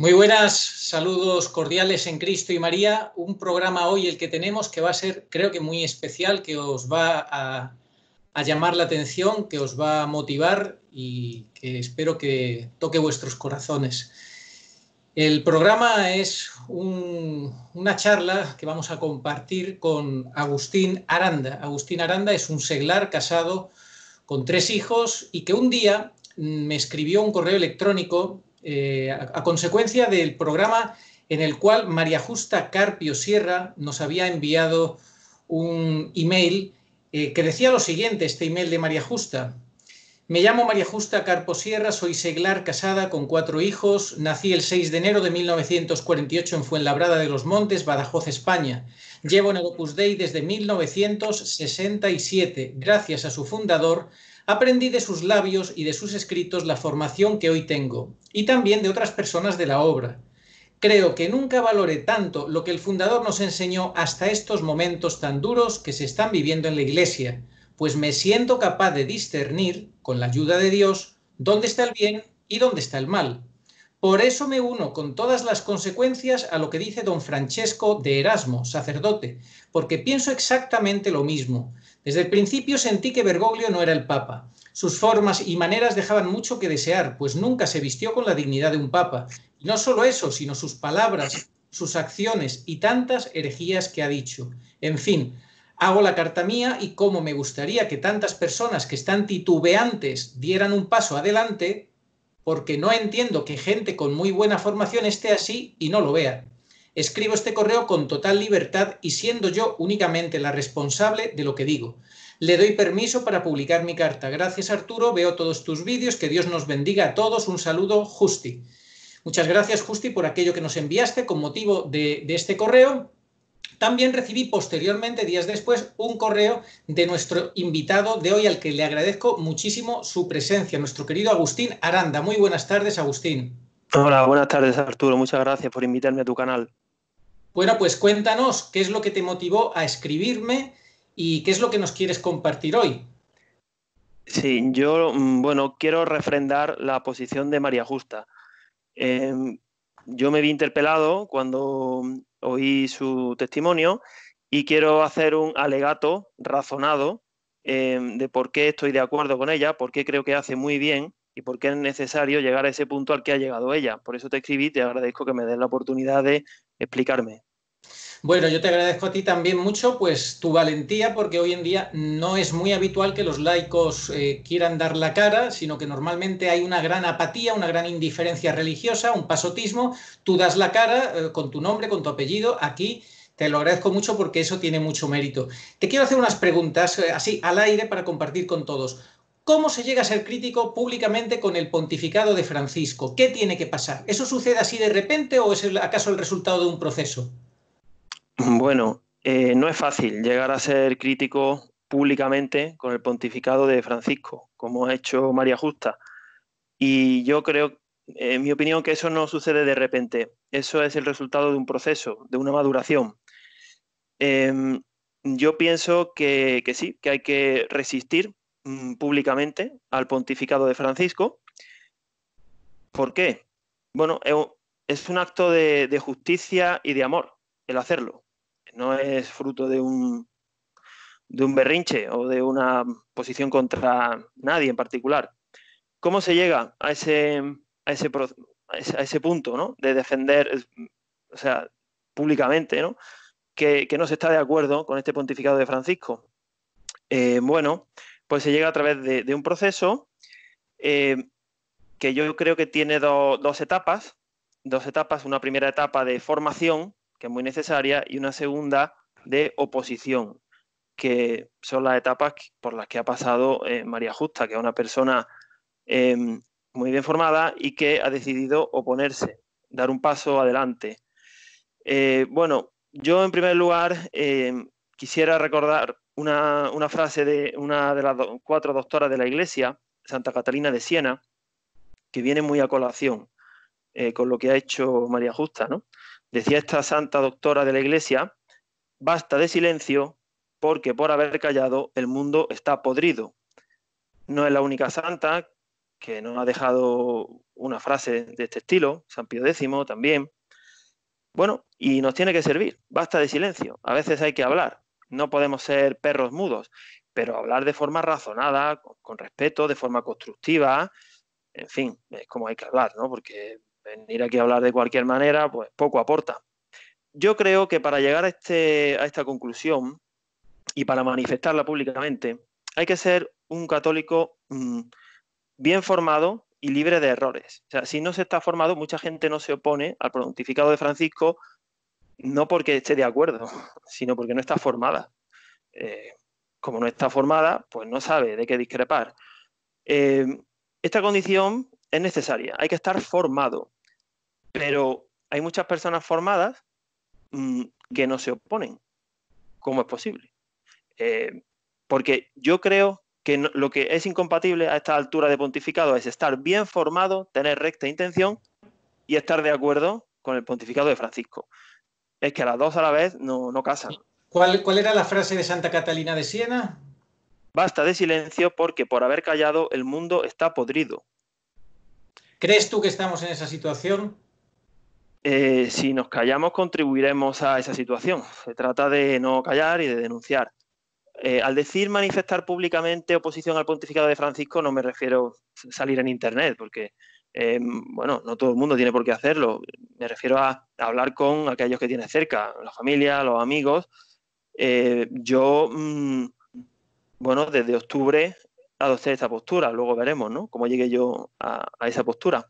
Muy buenas, saludos cordiales en Cristo y María. Un programa hoy el que tenemos que va a ser, creo que muy especial, que os va a, llamar la atención, que os va a motivar y que espero que toque vuestros corazones. El programa es una charla que vamos a compartir con Agustín Aranda. Agustín Aranda es un seglar casado con tres hijos y que un día me escribió un correo electrónico eh, a, consecuencia del programa en el cual María Justa Carpio Sierra nos había enviado un email eh, que decía lo siguiente, este email de María Justa. Me llamo María Justa Carpo Sierra, soy seglar, casada, con cuatro hijos. Nací el 6 de enero de 1948 en Fuenlabrada de los Montes, Badajoz, España. Llevo en el Opus Dei desde 1967, gracias a su fundador, aprendí de sus labios y de sus escritos la formación que hoy tengo, y también de otras personas de la obra. Creo que nunca valoré tanto lo que el fundador nos enseñó hasta estos momentos tan duros que se están viviendo en la Iglesia, pues me siento capaz de discernir, con la ayuda de Dios, dónde está el bien y dónde está el mal, por eso me uno con todas las consecuencias a lo que dice don Francesco de Erasmo, sacerdote, porque pienso exactamente lo mismo. Desde el principio sentí que Bergoglio no era el Papa. Sus formas y maneras dejaban mucho que desear, pues nunca se vistió con la dignidad de un Papa. Y no solo eso, sino sus palabras, sus acciones y tantas herejías que ha dicho. En fin, hago la carta mía y como me gustaría que tantas personas que están titubeantes dieran un paso adelante, porque no entiendo que gente con muy buena formación esté así y no lo vea. Escribo este correo con total libertad y siendo yo únicamente la responsable de lo que digo. Le doy permiso para publicar mi carta. Gracias Arturo, veo todos tus vídeos, que Dios nos bendiga a todos. Un saludo, Justi. Muchas gracias Justi por aquello que nos enviaste con motivo de, este correo también recibí posteriormente, días después, un correo de nuestro invitado de hoy, al que le agradezco muchísimo su presencia, nuestro querido Agustín Aranda. Muy buenas tardes, Agustín. Hola, buenas tardes, Arturo. Muchas gracias por invitarme a tu canal. Bueno, pues cuéntanos qué es lo que te motivó a escribirme y qué es lo que nos quieres compartir hoy. Sí, yo, mm, bueno, quiero refrendar la posición de María Justa. Em, yo me vi interpelado cuando oí su testimonio y quiero hacer un alegato razonado eh, de por qué estoy de acuerdo con ella, por qué creo que hace muy bien y por qué es necesario llegar a ese punto al que ha llegado ella. Por eso te escribí, te agradezco que me des la oportunidad de explicarme. Bueno, yo te agradezco a ti también mucho pues tu valentía porque hoy en día no es muy habitual que los laicos eh, quieran dar la cara, sino que normalmente hay una gran apatía, una gran indiferencia religiosa, un pasotismo. Tú das la cara eh, con tu nombre, con tu apellido aquí. Te lo agradezco mucho porque eso tiene mucho mérito. Te quiero hacer unas preguntas eh, así al aire para compartir con todos. ¿Cómo se llega a ser crítico públicamente con el pontificado de Francisco? ¿Qué tiene que pasar? ¿Eso sucede así de repente o es acaso el resultado de un proceso? Bueno, eh, no es fácil llegar a ser crítico públicamente con el pontificado de Francisco, como ha hecho María Justa. Y yo creo, en mi opinión, que eso no sucede de repente. Eso es el resultado de un proceso, de una maduración. Em, yo pienso que, sí, que hay que resistir mm, públicamente al pontificado de Francisco. ¿Por qué? Bueno, es un acto de justicia y de amor el hacerlo no es fruto de un, de un berrinche o de una posición contra nadie en particular. ¿Cómo se llega a ese, a ese, punto de defender, sea, públicamente, Que, no se está de acuerdo con este pontificado de Francisco? Eh, bueno, pues se llega a través de, un proceso eh, que yo creo que tiene dos etapas. Dos etapas, una primera etapa de formación que es muy necesaria, y una segunda de oposición, que son las etapas por las que ha pasado eh, María Justa, que es una persona em, muy bien formada y que ha decidido oponerse, dar un paso adelante. Eh, bueno, yo en primer lugar em, quisiera recordar una, frase de una de las cuatro doctoras de la Iglesia, Santa Catalina de Siena, que viene muy a colación eh, con lo que ha hecho María Justa, ¿no? Decía esta santa doctora de la Iglesia, basta de silencio porque por haber callado el mundo está podrido. No es la única santa que no ha dejado una frase de este estilo, San Pío X también. Bueno, y nos tiene que servir, basta de silencio, a veces hay que hablar, no podemos ser perros mudos, pero hablar de forma razonada, con, respeto, de forma constructiva, en fin, es como hay que hablar, ¿no? Porque venir aquí a hablar de cualquier manera, pues poco aporta. Yo creo que para llegar a, este, esta conclusión y para manifestarla públicamente, hay que ser un católico mm, bien formado y libre de errores. O sea, si no se está formado, mucha gente no se opone al pontificado de Francisco, no porque esté de acuerdo, sino porque no está formada. Eh, como no está formada, pues no sabe de qué discrepar. Eh, esta condición es necesaria, hay que estar formado. Pero hay muchas personas formadas mm, que no se oponen. ¿Cómo es posible? Eh, porque yo creo que lo que es incompatible a esta altura de pontificado es estar bien formado, tener recta intención y estar de acuerdo con el pontificado de Francisco. Es que a las dos a la vez no, no casan. ¿Cuál era la frase de Santa Catalina de Siena? Basta de silencio porque por haber callado el mundo está podrido. ¿Crees tú que estamos en esa situación? Eh, si nos callamos, contribuiremos a esa situación. Se trata de no callar y de denunciar. Eh, al decir manifestar públicamente oposición al pontificado de Francisco, no me refiero a salir en Internet, porque, eh, bueno, no todo el mundo tiene por qué hacerlo. Me refiero a hablar con aquellos que tiene cerca, la familia, los amigos. yo, mm, bueno, desde octubre adopté esta postura, luego veremos, ¿no? Cómo llegué yo a, esa postura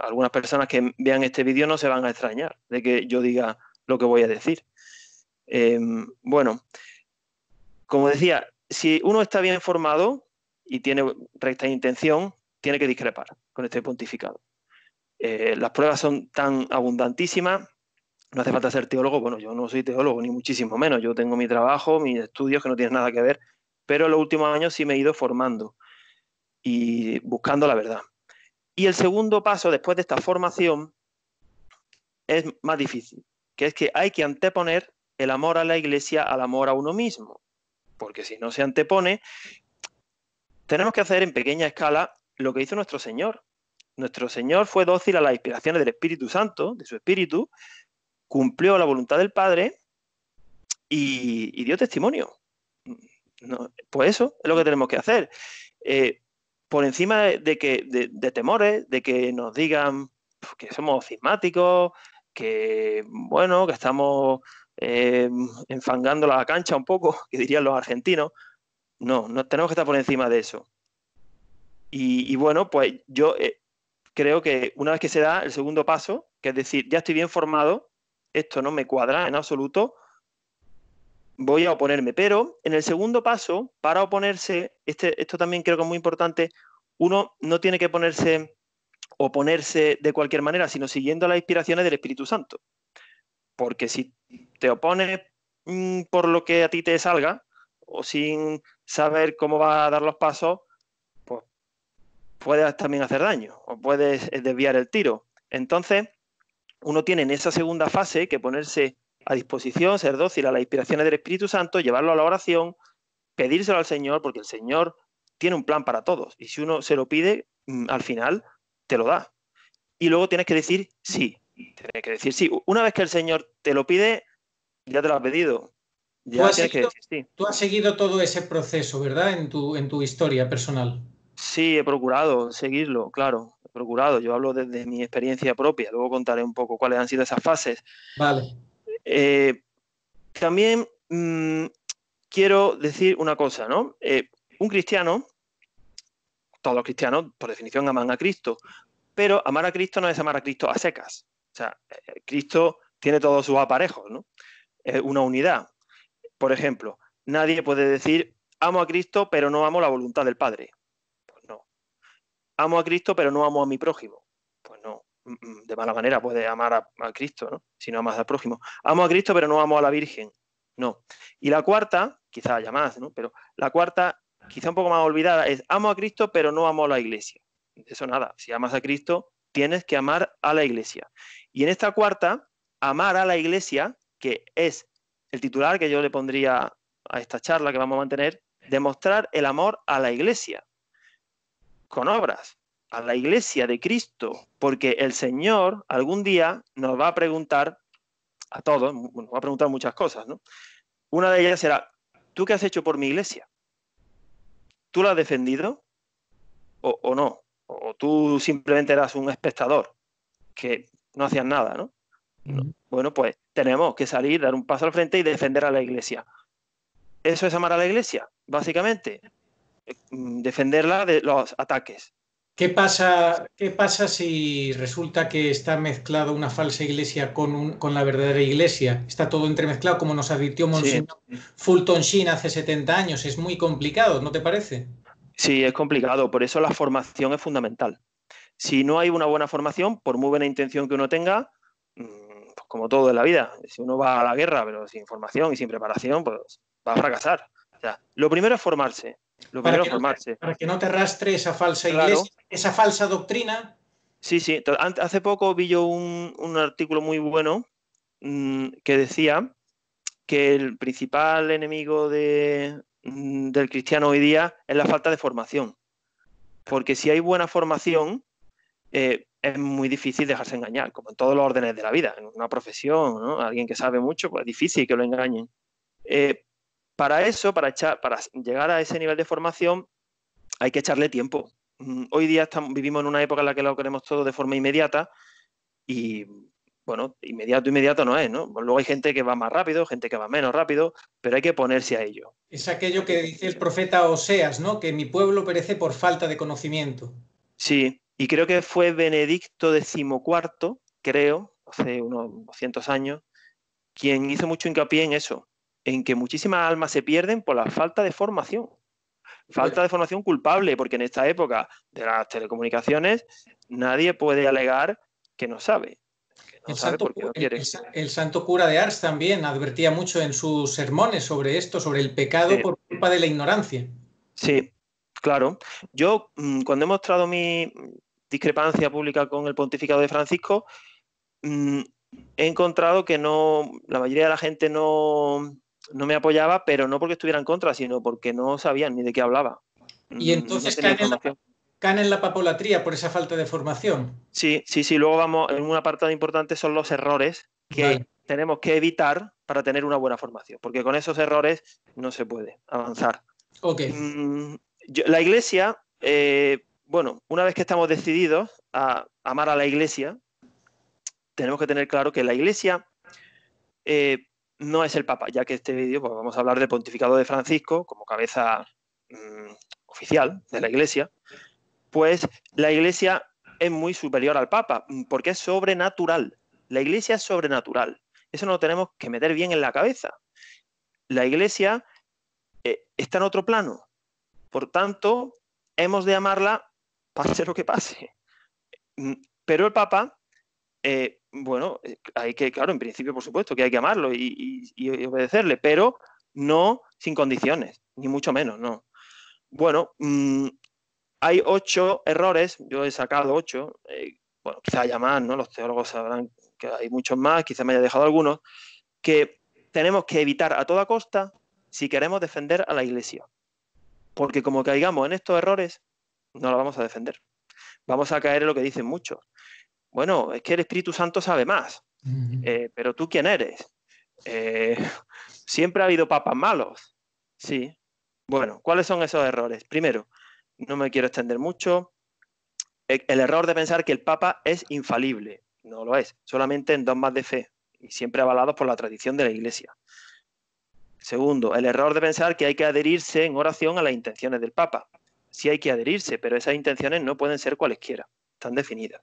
algunas personas que vean este vídeo no se van a extrañar de que yo diga lo que voy a decir. Em, bueno, como decía, si uno está bien formado y tiene recta intención, tiene que discrepar con este pontificado. Eh, las pruebas son tan abundantísimas, no hace falta ser teólogo, bueno, yo no soy teólogo, ni muchísimo menos, yo tengo mi trabajo, mis estudios que no tienen nada que ver, pero en los últimos años sí me he ido formando y buscando la verdad. Y el segundo paso después de esta formación es más difícil, que es que hay que anteponer el amor a la iglesia al amor a uno mismo, porque si no se antepone, tenemos que hacer en pequeña escala lo que hizo nuestro Señor. Nuestro Señor fue dócil a las inspiraciones del Espíritu Santo, de su Espíritu, cumplió la voluntad del Padre y, dio testimonio. pues eso es lo que tenemos que hacer. Eh, por encima de, que, de, temores, de que nos digan que somos cismáticos, que bueno, que estamos eh, enfangando la cancha un poco, que dirían los argentinos. No, no tenemos que estar por encima de eso. Y, bueno, pues yo eh, creo que una vez que se da el segundo paso, que es decir, ya estoy bien formado, esto no me cuadra en absoluto, voy a oponerme. Pero en el segundo paso, para oponerse, este, esto también creo que es muy importante, uno no tiene que ponerse oponerse de cualquier manera, sino siguiendo las inspiraciones del Espíritu Santo. Porque si te opones mm, por lo que a ti te salga, o sin saber cómo va a dar los pasos, pues puedes también hacer daño, o puedes eh, desviar el tiro. Entonces, uno tiene en esa segunda fase que ponerse a disposición, ser dócil a las inspiraciones del Espíritu Santo, llevarlo a la oración, pedírselo al Señor, porque el Señor tiene un plan para todos. Y si uno se lo pide, mm, al final te lo da. Y luego tienes que decir sí. Tienes que decir sí. Una vez que el Señor te lo pide, ya te lo ha pedido. Ya tú, que sí. tú has seguido todo ese proceso, ¿verdad? En tu, en tu historia personal. Sí, he procurado seguirlo, claro. He procurado. Yo hablo desde mi experiencia propia. Luego contaré un poco cuáles han sido esas fases. Vale. Eh, también mm, quiero decir una cosa, ¿no? Eh, un cristiano, todos los cristianos, por definición, aman a Cristo, pero amar a Cristo no es amar a Cristo a secas. O sea, eh, Cristo tiene todos sus aparejos, ¿no? Es una unidad. Por ejemplo, nadie puede decir, amo a Cristo, pero no amo la voluntad del Padre. Pues no. Amo a Cristo, pero no amo a mi prójimo. Pues no. Mm, de mala manera puede amar a, Cristo, ¿no? Si no amas al prójimo. Amo a Cristo, pero no amo a la Virgen. No. Y la cuarta, quizá haya más, ¿no? Pero la cuarta, quizá un poco más olvidada, es amo a Cristo, pero no amo a la iglesia. Eso nada. Si amas a Cristo, tienes que amar a la iglesia. Y en esta cuarta, amar a la iglesia, que es el titular que yo le pondría a esta charla que vamos a mantener, demostrar el amor a la iglesia con obras a la iglesia de Cristo, porque el Señor algún día nos va a preguntar a todos, nos va a preguntar muchas cosas, ¿no? Una de ellas será, ¿tú qué has hecho por mi iglesia? ¿Tú la has defendido o, no? O tú simplemente eras un espectador que no hacías nada, ¿no? Bueno, pues tenemos que salir, dar un paso al frente y defender a la iglesia. Eso es amar a la iglesia, básicamente. Eh, mm, defenderla de los ataques. ¿Qué pasa, ¿Qué pasa si resulta que está mezclada una falsa iglesia con, la verdadera iglesia? Está todo entremezclado, como nos advirtió Monsignor Fulton Sheen hace 70 años. Es muy complicado, ¿no te parece? Sí, es complicado. Por eso la formación es fundamental. Si no hay una buena formación, por muy buena intención que uno tenga, mm, pues como todo en la vida, si uno va a la guerra, pero sin formación y sin preparación, pues va a fracasar. lo primero es formarse para que No te, arrastre esa falsa iglesia, esa falsa doctrina. Sí, sí. Hace poco vi yo un, artículo muy bueno mm, que decía que el principal enemigo mm, del cristiano hoy día es la falta de formación. Porque si hay buena formación, eh, es muy difícil dejarse engañar, como en todos los órdenes de la vida, en una profesión, ¿no? alguien que sabe mucho, pues es difícil que lo engañen. Eh, para eso, para, echar, para llegar a ese nivel de formación, hay que echarle tiempo. Mm, hoy día vivimos en una época en la que lo queremos todo de forma inmediata y, bueno, inmediato, inmediato no es, ¿no? Luego hay gente que va más rápido, gente que va menos rápido, pero hay que ponerse a ello. Es aquello que dice el profeta Oseas, ¿no? Que mi pueblo perece por falta de conocimiento. Sí, y creo que fue Benedicto XIV, creo, hace unos 200 años, quien hizo mucho hincapié en eso, en que muchísimas almas se pierden por la falta de formación. Falta de formación culpable, porque en esta época de las telecomunicaciones nadie puede alegar que no sabe. no el, santo, santo cura de Ars también advertía mucho en sus sermones sobre esto, sobre el pecado por culpa de la ignorancia. Sí, claro. Yo, mm, cuando he mostrado mi discrepancia pública con el pontificado de Francisco, mm, he encontrado que no, la mayoría de la gente no, no me apoyaba, pero no porque estuvieran en contra, sino porque no sabían ni de qué hablaba. Y entonces caen, en la, papolatría por esa falta de formación. Sí, sí, sí. Luego vamos, en un apartado importante son los errores que tenemos que evitar para tener una buena formación, porque con esos errores no se puede avanzar. Ok. Mm, la iglesia, eh, bueno, una vez que estamos decididos a amar a la iglesia, tenemos que tener claro que la iglesia eh, no es el Papa, ya que este vídeo pues, vamos a hablar del pontificado de Francisco como cabeza mm, oficial de la Iglesia, pues la Iglesia es muy superior al Papa, mm, porque es sobrenatural. La Iglesia es sobrenatural. Eso no lo tenemos que meter bien en la cabeza. La Iglesia eh, está en otro plano. Por tanto, hemos de amarla pase lo que pase. Mm, pero el Papa eh, bueno, eh, hay que, claro, en principio, por supuesto, que hay que amarlo y, obedecerle, pero no sin condiciones, ni mucho menos, no. Bueno, mm, hay ocho errores, yo he sacado ocho, eh, bueno, quizá haya más, ¿no? Los teólogos sabrán que hay muchos más, quizá me haya dejado algunos, que tenemos que evitar a toda costa si queremos defender a la Iglesia. Porque como caigamos en estos errores, no lo vamos a defender. Vamos a caer en lo que dicen muchos, bueno, es que el Espíritu Santo sabe más, eh, pero tú quién eres. Eh, siempre ha habido papas malos, sí. Bueno, ¿cuáles son esos errores? Primero, no me quiero extender mucho, e, el, error de pensar que el papa es infalible, no lo es, solamente en más de fe y siempre avalados por la tradición de la Iglesia. Segundo, el error de pensar que hay que adherirse en oración a las intenciones del Papa. Sí hay que adherirse, pero esas intenciones no pueden ser cualesquiera, están definidas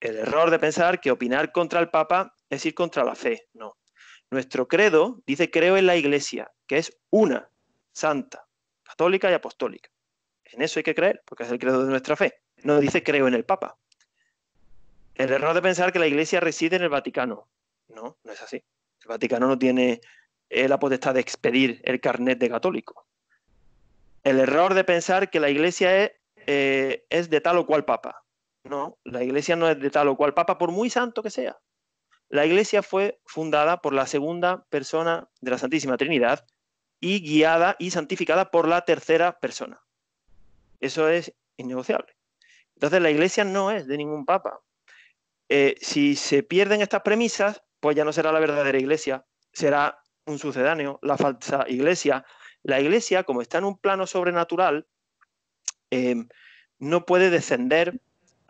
el error de pensar que opinar contra el Papa es ir contra la fe. No. Nuestro credo dice creo en la Iglesia, que es una, santa, católica y apostólica. En eso hay que creer, porque es el credo de nuestra fe. No dice creo en el Papa. El error de pensar que la Iglesia reside en el Vaticano. No, no es así. El Vaticano no tiene eh, la potestad de expedir el carnet de católico. El error de pensar que la Iglesia es, eh, es de tal o cual Papa. No, la iglesia no es de tal o cual papa, por muy santo que sea. La iglesia fue fundada por la segunda persona de la Santísima Trinidad y guiada y santificada por la tercera persona. Eso es innegociable. Entonces la iglesia no es de ningún papa. Eh, si se pierden estas premisas, pues ya no será la verdadera iglesia, será un sucedáneo, la falsa iglesia. La iglesia, como está en un plano sobrenatural, eh, no puede descender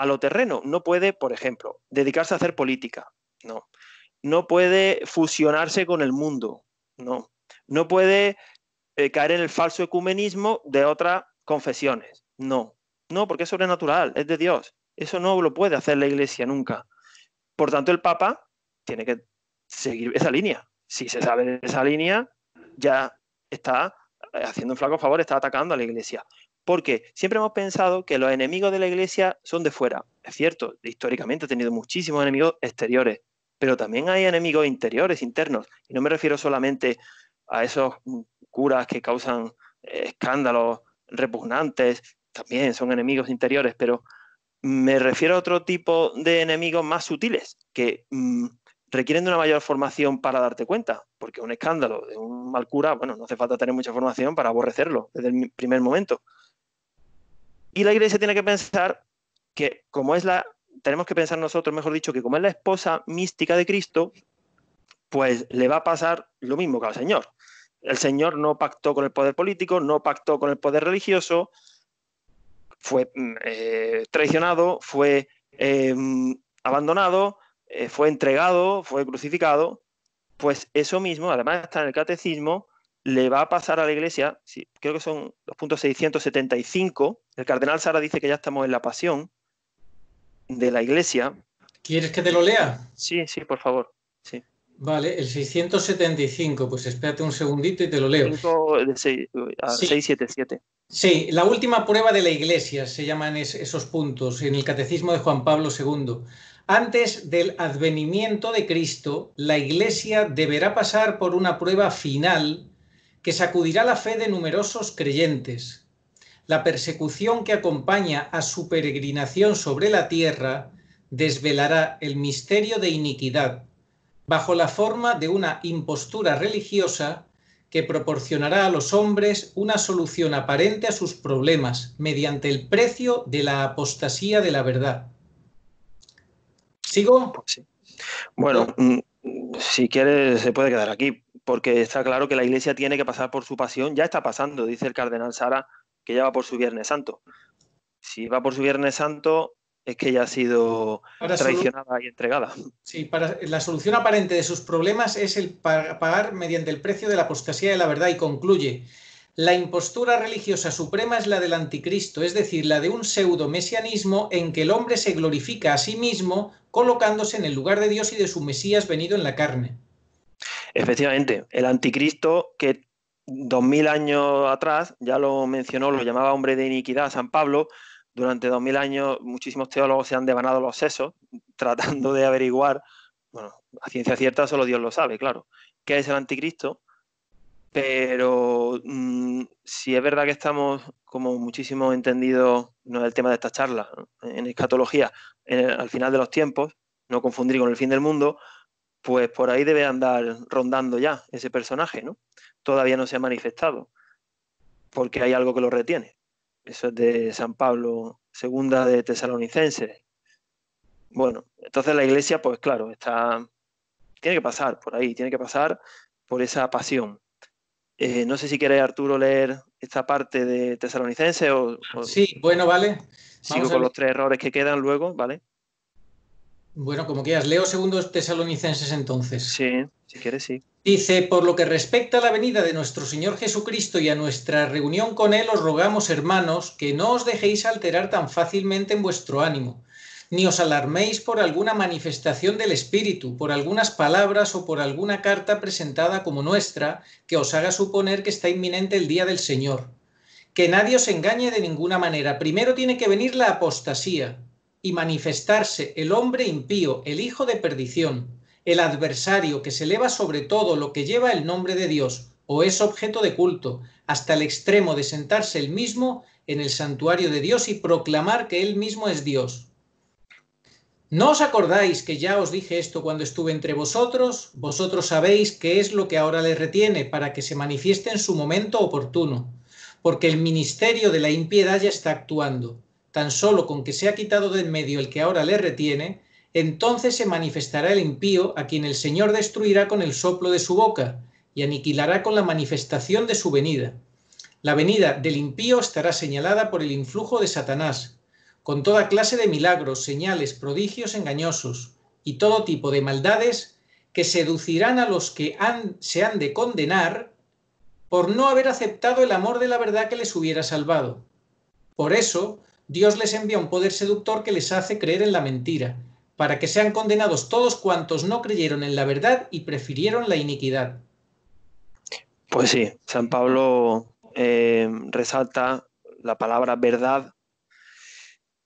a lo terreno. No puede, por ejemplo, dedicarse a hacer política. No. No puede fusionarse con el mundo. No. No puede eh, caer en el falso ecumenismo de otras confesiones. No. No, porque es sobrenatural, es de Dios. Eso no lo puede hacer la Iglesia nunca. Por tanto, el Papa tiene que seguir esa línea. Si se sabe de esa línea, ya está eh, haciendo un flaco favor, está atacando a la Iglesia. Porque siempre hemos pensado que los enemigos de la iglesia son de fuera. Es cierto, históricamente ha tenido muchísimos enemigos exteriores, pero también hay enemigos interiores, internos. Y no me refiero solamente a esos curas que causan eh, escándalos repugnantes, también son enemigos interiores, pero me refiero a otro tipo de enemigos más sutiles, que mm, requieren de una mayor formación para darte cuenta, porque un escándalo de un mal cura, bueno, no hace falta tener mucha formación para aborrecerlo desde el primer momento. Y la iglesia tiene que pensar que como es la, tenemos que pensar nosotros, mejor dicho, que como es la esposa mística de Cristo, pues le va a pasar lo mismo que al Señor. El Señor no pactó con el poder político, no pactó con el poder religioso, fue mm, eh, traicionado, fue em, abandonado, eh, fue entregado, fue crucificado. Pues eso mismo, además está en el catecismo, le va a pasar a la iglesia, creo que son los puntos 675, el cardenal Sara dice que ya estamos en la pasión de la iglesia. ¿Quieres que te lo lea? Sí, sí, por favor. Sí. Vale, el 675, pues espérate un segundito y te lo leo. El 677. Sí, la última prueba de la iglesia se llaman esos puntos en el Catecismo de Juan Pablo II. Antes del advenimiento de Cristo, la Iglesia deberá pasar por una prueba final que sacudirá la fe de numerosos creyentes. La persecución que acompaña a su peregrinación sobre la tierra desvelará el misterio de iniquidad bajo la forma de una impostura religiosa que proporcionará a los hombres una solución aparente a sus problemas mediante el precio de la apostasía de la verdad. ¿Sigo? Bueno, mm, si quieres, se puede quedar aquí, porque está claro que la iglesia tiene que pasar por su pasión, ya está pasando, dice el cardenal Sara, que ya va por su Viernes Santo. Si va por su Viernes Santo, es que ya ha sido traicionada y entregada. Sí, para, la solución aparente de sus problemas es el pagar mediante el precio de la apostasía de la verdad y concluye. La impostura religiosa suprema es la del anticristo, es decir, la de un pseudo-mesianismo en que el hombre se glorifica a sí mismo colocándose en el lugar de Dios y de su Mesías venido en la carne. Efectivamente, el anticristo que dos mil años atrás, ya lo mencionó, lo llamaba hombre de iniquidad San Pablo, durante dos mil años muchísimos teólogos se han devanado los sesos tratando de averiguar, bueno, a ciencia cierta solo Dios lo sabe, claro, qué es el anticristo, pero mm, si es verdad que estamos, como muchísimo entendido, no es el tema de esta charla, en escatología, al final de los tiempos, no confundir con el fin del mundo, pues por ahí debe andar rondando ya ese personaje, ¿no? Todavía no se ha manifestado, porque hay algo que lo retiene. Eso es de San Pablo, II de Tesalonicenses. Bueno, entonces la iglesia, pues claro, está. Tiene que pasar por ahí, tiene que pasar por esa pasión. Eh, no sé si quiere Arturo leer esta parte de Tesalonicenses o, Sí, bueno, vale. sigo con los tres errores que quedan luego, ¿vale? Bueno, como quieras, leo segundos tesalonicenses entonces. Sí, si quieres, sí. Dice, por lo que respecta a la venida de nuestro Señor Jesucristo y a nuestra reunión con Él, os rogamos, hermanos, que no os dejéis alterar tan fácilmente en vuestro ánimo, ni os alarméis por alguna manifestación del Espíritu, por algunas palabras o por alguna carta presentada como nuestra, que os haga suponer que está inminente el día del Señor. Que nadie os engañe de ninguna manera. Primero tiene que venir la apostasía, y manifestarse el hombre impío, el hijo de perdición, el adversario que se eleva sobre todo lo que lleva el nombre de Dios o es objeto de culto, hasta el extremo de sentarse él mismo en el santuario de Dios y proclamar que él mismo es Dios. ¿No os acordáis que ya os dije esto cuando estuve entre vosotros? Vosotros sabéis qué es lo que ahora le retiene para que se manifieste en su momento oportuno, porque el ministerio de la impiedad ya está actuando tan solo con que se ha quitado en medio el que ahora le retiene, entonces se manifestará el impío a quien el Señor destruirá con el soplo de su boca y aniquilará con la manifestación de su venida. La venida del impío estará señalada por el influjo de Satanás, con toda clase de milagros, señales, prodigios engañosos y todo tipo de maldades que seducirán a los que se han de condenar por no haber aceptado el amor de la verdad que les hubiera salvado. Por eso, Dios les envía un poder seductor que les hace creer en la mentira, para que sean condenados todos cuantos no creyeron en la verdad y prefirieron la iniquidad. Pues sí, San Pablo eh, resalta la palabra verdad,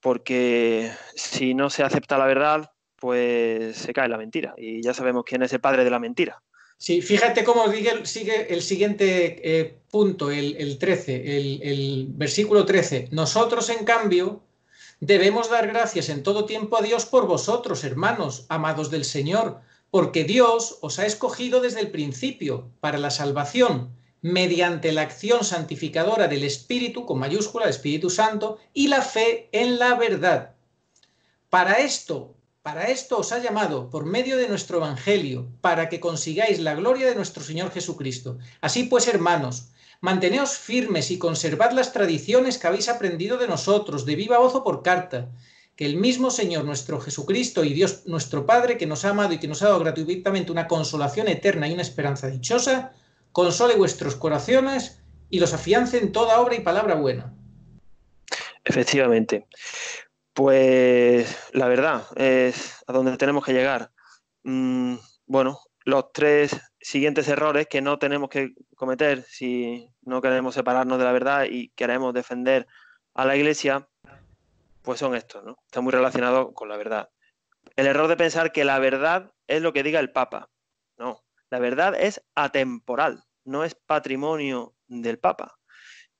porque si no se acepta la verdad, pues se cae la mentira. Y ya sabemos quién es el padre de la mentira. Sí, fíjate cómo sigue, el siguiente eh, punto, el, 13, el, el, versículo 13. Nosotros, en cambio, debemos dar gracias en todo tiempo a Dios por vosotros, hermanos, amados del Señor, porque Dios os ha escogido desde el principio para la salvación, mediante la acción santificadora del Espíritu, con mayúscula, Espíritu Santo, y la fe en la verdad. Para esto para esto os ha llamado por medio de nuestro Evangelio, para que consigáis la gloria de nuestro Señor Jesucristo. Así pues, hermanos, manteneos firmes y conservad las tradiciones que habéis aprendido de nosotros, de viva voz o por carta, que el mismo Señor nuestro Jesucristo y Dios nuestro Padre, que nos ha amado y que nos ha dado gratuitamente una consolación eterna y una esperanza dichosa, console vuestros corazones y los afiance en toda obra y palabra buena. Efectivamente. Pues la verdad es a donde tenemos que llegar. Mm, bueno, los tres siguientes errores que no tenemos que cometer si no queremos separarnos de la verdad y queremos defender a la Iglesia, pues son estos, ¿no? Está muy relacionado con la verdad. El error de pensar que la verdad es lo que diga el Papa. No, la verdad es atemporal, no es patrimonio del Papa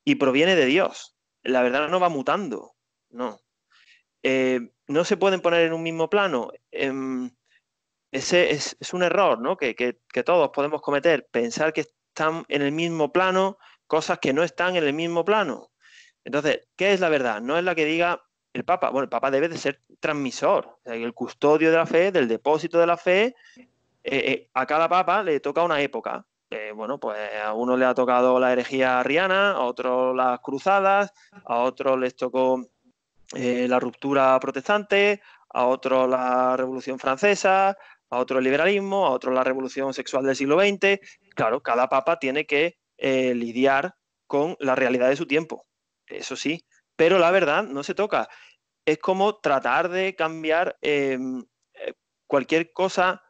y proviene de Dios. La verdad no va mutando, no. Eh, no se pueden poner en un mismo plano. Em, ese es, un error ¿no? que, todos podemos cometer, pensar que están en el mismo plano cosas que no están en el mismo plano. Entonces, ¿qué es la verdad? No es la que diga el Papa. Bueno, el Papa debe de ser transmisor, el custodio de la fe, del depósito de la fe. Eh, eh, a cada Papa le toca una época. bueno, pues a uno le ha tocado la herejía arriana, a otro las cruzadas, a otro les tocó eh, la ruptura protestante, a otro la Revolución Francesa, a otro el liberalismo, a otro la Revolución Sexual del siglo XX. Claro, cada papa tiene que eh, lidiar con la realidad de su tiempo, eso sí, pero la verdad no se toca. Es como tratar de cambiar em, eh, cualquier cosa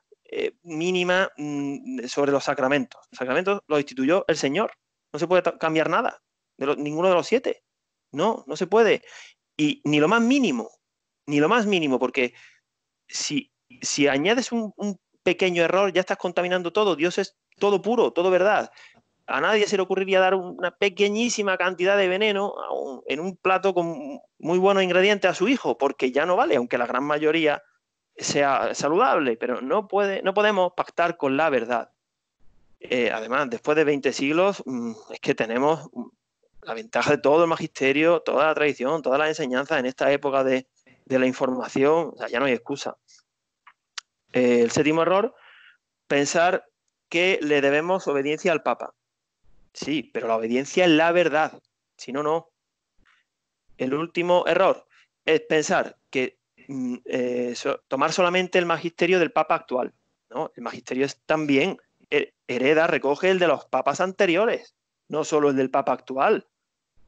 mínima mm, sobre los sacramentos. Los sacramentos los instituyó el Señor, no se puede cambiar nada, de ninguno de los siete. No, no se puede. Y ni lo más mínimo, ni lo más mínimo, porque si, añades un, pequeño error, ya estás contaminando todo. Dios es todo puro, todo verdad. A nadie se le ocurriría dar una pequeñísima cantidad de veneno en un plato con muy buenos ingredientes a su hijo, porque ya no vale, aunque la gran mayoría sea saludable, pero no, puede, no podemos pactar con la verdad. Eh, además, después de 20 siglos, mm, es que tenemos la ventaja de todo el magisterio, toda la tradición, todas las enseñanzas en esta época de, la información, ya no hay excusa. Eh, el séptimo error, pensar que le debemos obediencia al Papa. Sí, pero la obediencia es la verdad, si no, no. El último error es pensar que mm, eh, tomar solamente el magisterio del Papa actual. ¿no? El magisterio es también eh, hereda, recoge el de los papas anteriores, no solo el del papa actual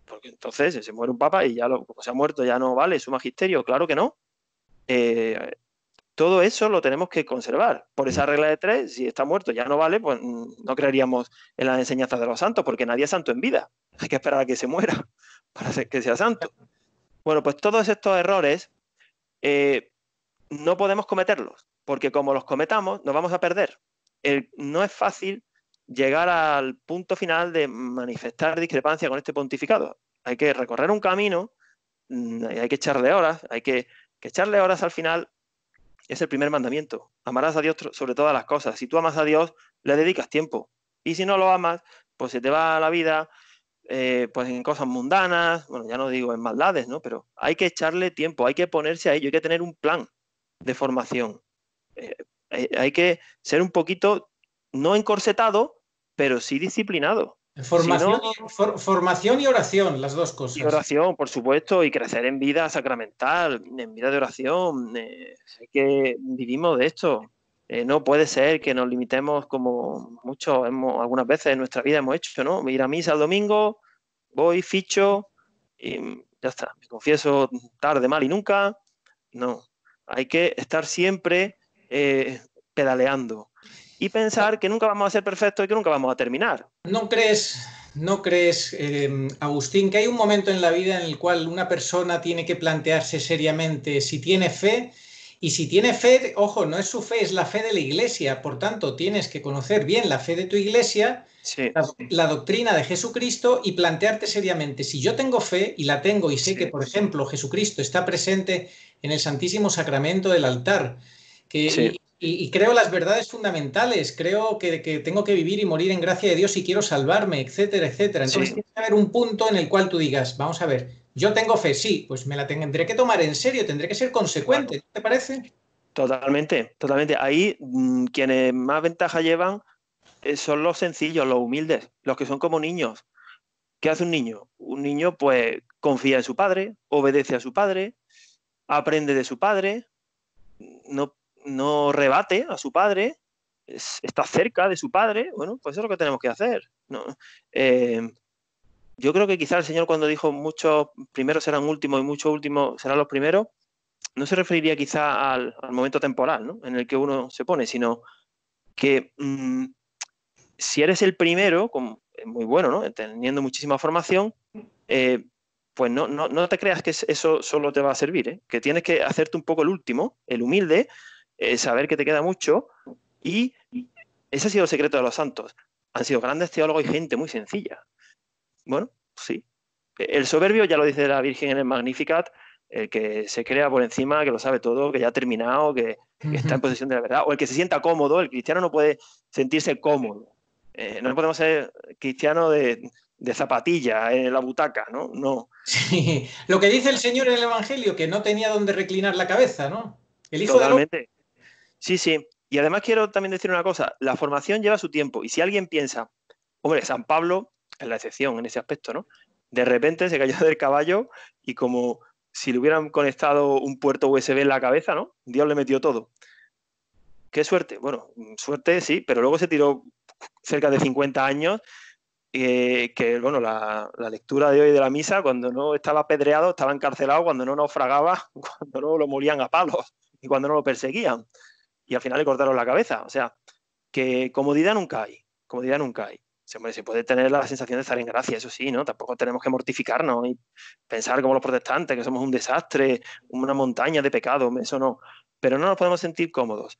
porque entonces se muere un papa y ya lo, se ha muerto ya no vale su magisterio, claro que no. Eh, todo eso lo tenemos que conservar. Por esa mm. regla de tres, si está muerto ya no vale, pues mm, no creeríamos en las enseñanzas de los santos, porque nadie es santo en vida. Hay que esperar a que se muera para que sea santo. Bueno, pues todos estos errores eh, no podemos cometerlos, porque como los cometamos nos vamos a perder. no es fácil llegar al punto final de manifestar discrepancia con este pontificado. Hay que recorrer un camino, mm, hay que echarle horas, hay que, echarle horas al final. Es el primer mandamiento. Amarás a Dios sobre todas las cosas. Si tú amas a Dios, le dedicas tiempo. Y si no lo amas, pues se te va la vida eh, pues en cosas mundanas, bueno, ya no digo en maldades, ¿no? Pero hay que echarle tiempo, hay que ponerse a ello, hay que tener un plan de formación. Eh, eh, hay que ser un poquito no encorsetado, pero sí disciplinado. Formación, formación y oración, las dos cosas. Y oración, por supuesto, y crecer en vida sacramental, en vida de oración. hay eh, que vivimos de esto. Eh, no puede ser que nos limitemos como muchos hemos, algunas veces en nuestra vida hemos hecho, ¿no? Ir a misa el domingo, voy, ficho, y ya está. Me confieso tarde, mal y nunca. No. Hay que estar siempre eh, pedaleando y pensar que nunca vamos a ser perfectos y que nunca vamos a terminar. ¿No crees, no crees eh, Agustín, que hay un momento en la vida en el cual una persona tiene que plantearse seriamente si tiene fe? Y si tiene fe, ojo, no es su fe, es la fe de la iglesia. Por tanto, tienes que conocer bien la fe de tu iglesia, la, doctrina de Jesucristo y plantearte seriamente, si yo tengo fe y la tengo y sé que, por ejemplo, Jesucristo está presente en el Santísimo Sacramento del altar, que y, creo las verdades fundamentales, creo que, tengo que vivir y morir en gracia de Dios si quiero salvarme, etcétera, etcétera. Entonces tiene que haber un punto en el cual tú digas, vamos a ver, yo tengo fe, sí, pues me la tendré que tomar en serio, tendré que ser consecuente, ¿te parece? Totalmente, totalmente. Ahí mm, quienes más ventaja llevan eh, son los sencillos, los humildes, los que son como niños. ¿Qué hace un niño? Un niño pues confía en su padre, obedece a su padre, aprende de su padre, no no rebate a su padre, está cerca de su padre, bueno, pues eso es lo que tenemos que hacer. No, eh, yo creo que quizá el Señor cuando dijo muchos primeros serán últimos y muchos últimos serán los primeros, no se referiría quizá al, momento temporal ¿no? en el que uno se pone, sino que mm, si eres el primero, muy bueno, teniendo muchísima formación, eh, pues no, no, no, te creas que eso solo te va a servir, ¿eh? que tienes que hacerte un poco el último, el humilde, eh, saber que te queda mucho y ese ha sido el secreto de los santos. Han sido grandes teólogos y gente muy sencilla. Bueno, sí. El soberbio, ya lo dice la Virgen en el Magnificat, el que se crea por encima, que lo sabe todo, que ya ha terminado, que, está en posesión de la verdad, o el que se sienta cómodo, el cristiano no puede sentirse cómodo. Eh, no podemos ser cristiano de, zapatilla en la butaca, ¿no? No. Sí. Lo que dice el Señor en el Evangelio, que no tenía donde reclinar la cabeza, ¿no? El hijo Totalmente. Sí, sí. Y además quiero también decir una cosa, la formación lleva su tiempo y si alguien piensa, hombre, San Pablo es la excepción en ese aspecto, ¿no? De repente se cayó del caballo y como si le hubieran conectado un puerto USB en la cabeza, ¿no? Dios le metió todo. Qué suerte. Bueno, suerte sí, pero luego se tiró cerca de 50 años eh, que, bueno, la, la, lectura de hoy de la misa, cuando no estaba apedreado, estaba encarcelado, cuando no naufragaba, cuando no lo molían a palos y cuando no lo perseguían y al final le cortaron la cabeza. O sea, que comodidad nunca hay, comodidad nunca hay. Se, puede tener la sensación de estar en gracia, eso sí, ¿no? Tampoco tenemos que mortificarnos y pensar como los protestantes, que somos un desastre, una montaña de pecado, eso no. Pero no nos podemos sentir cómodos.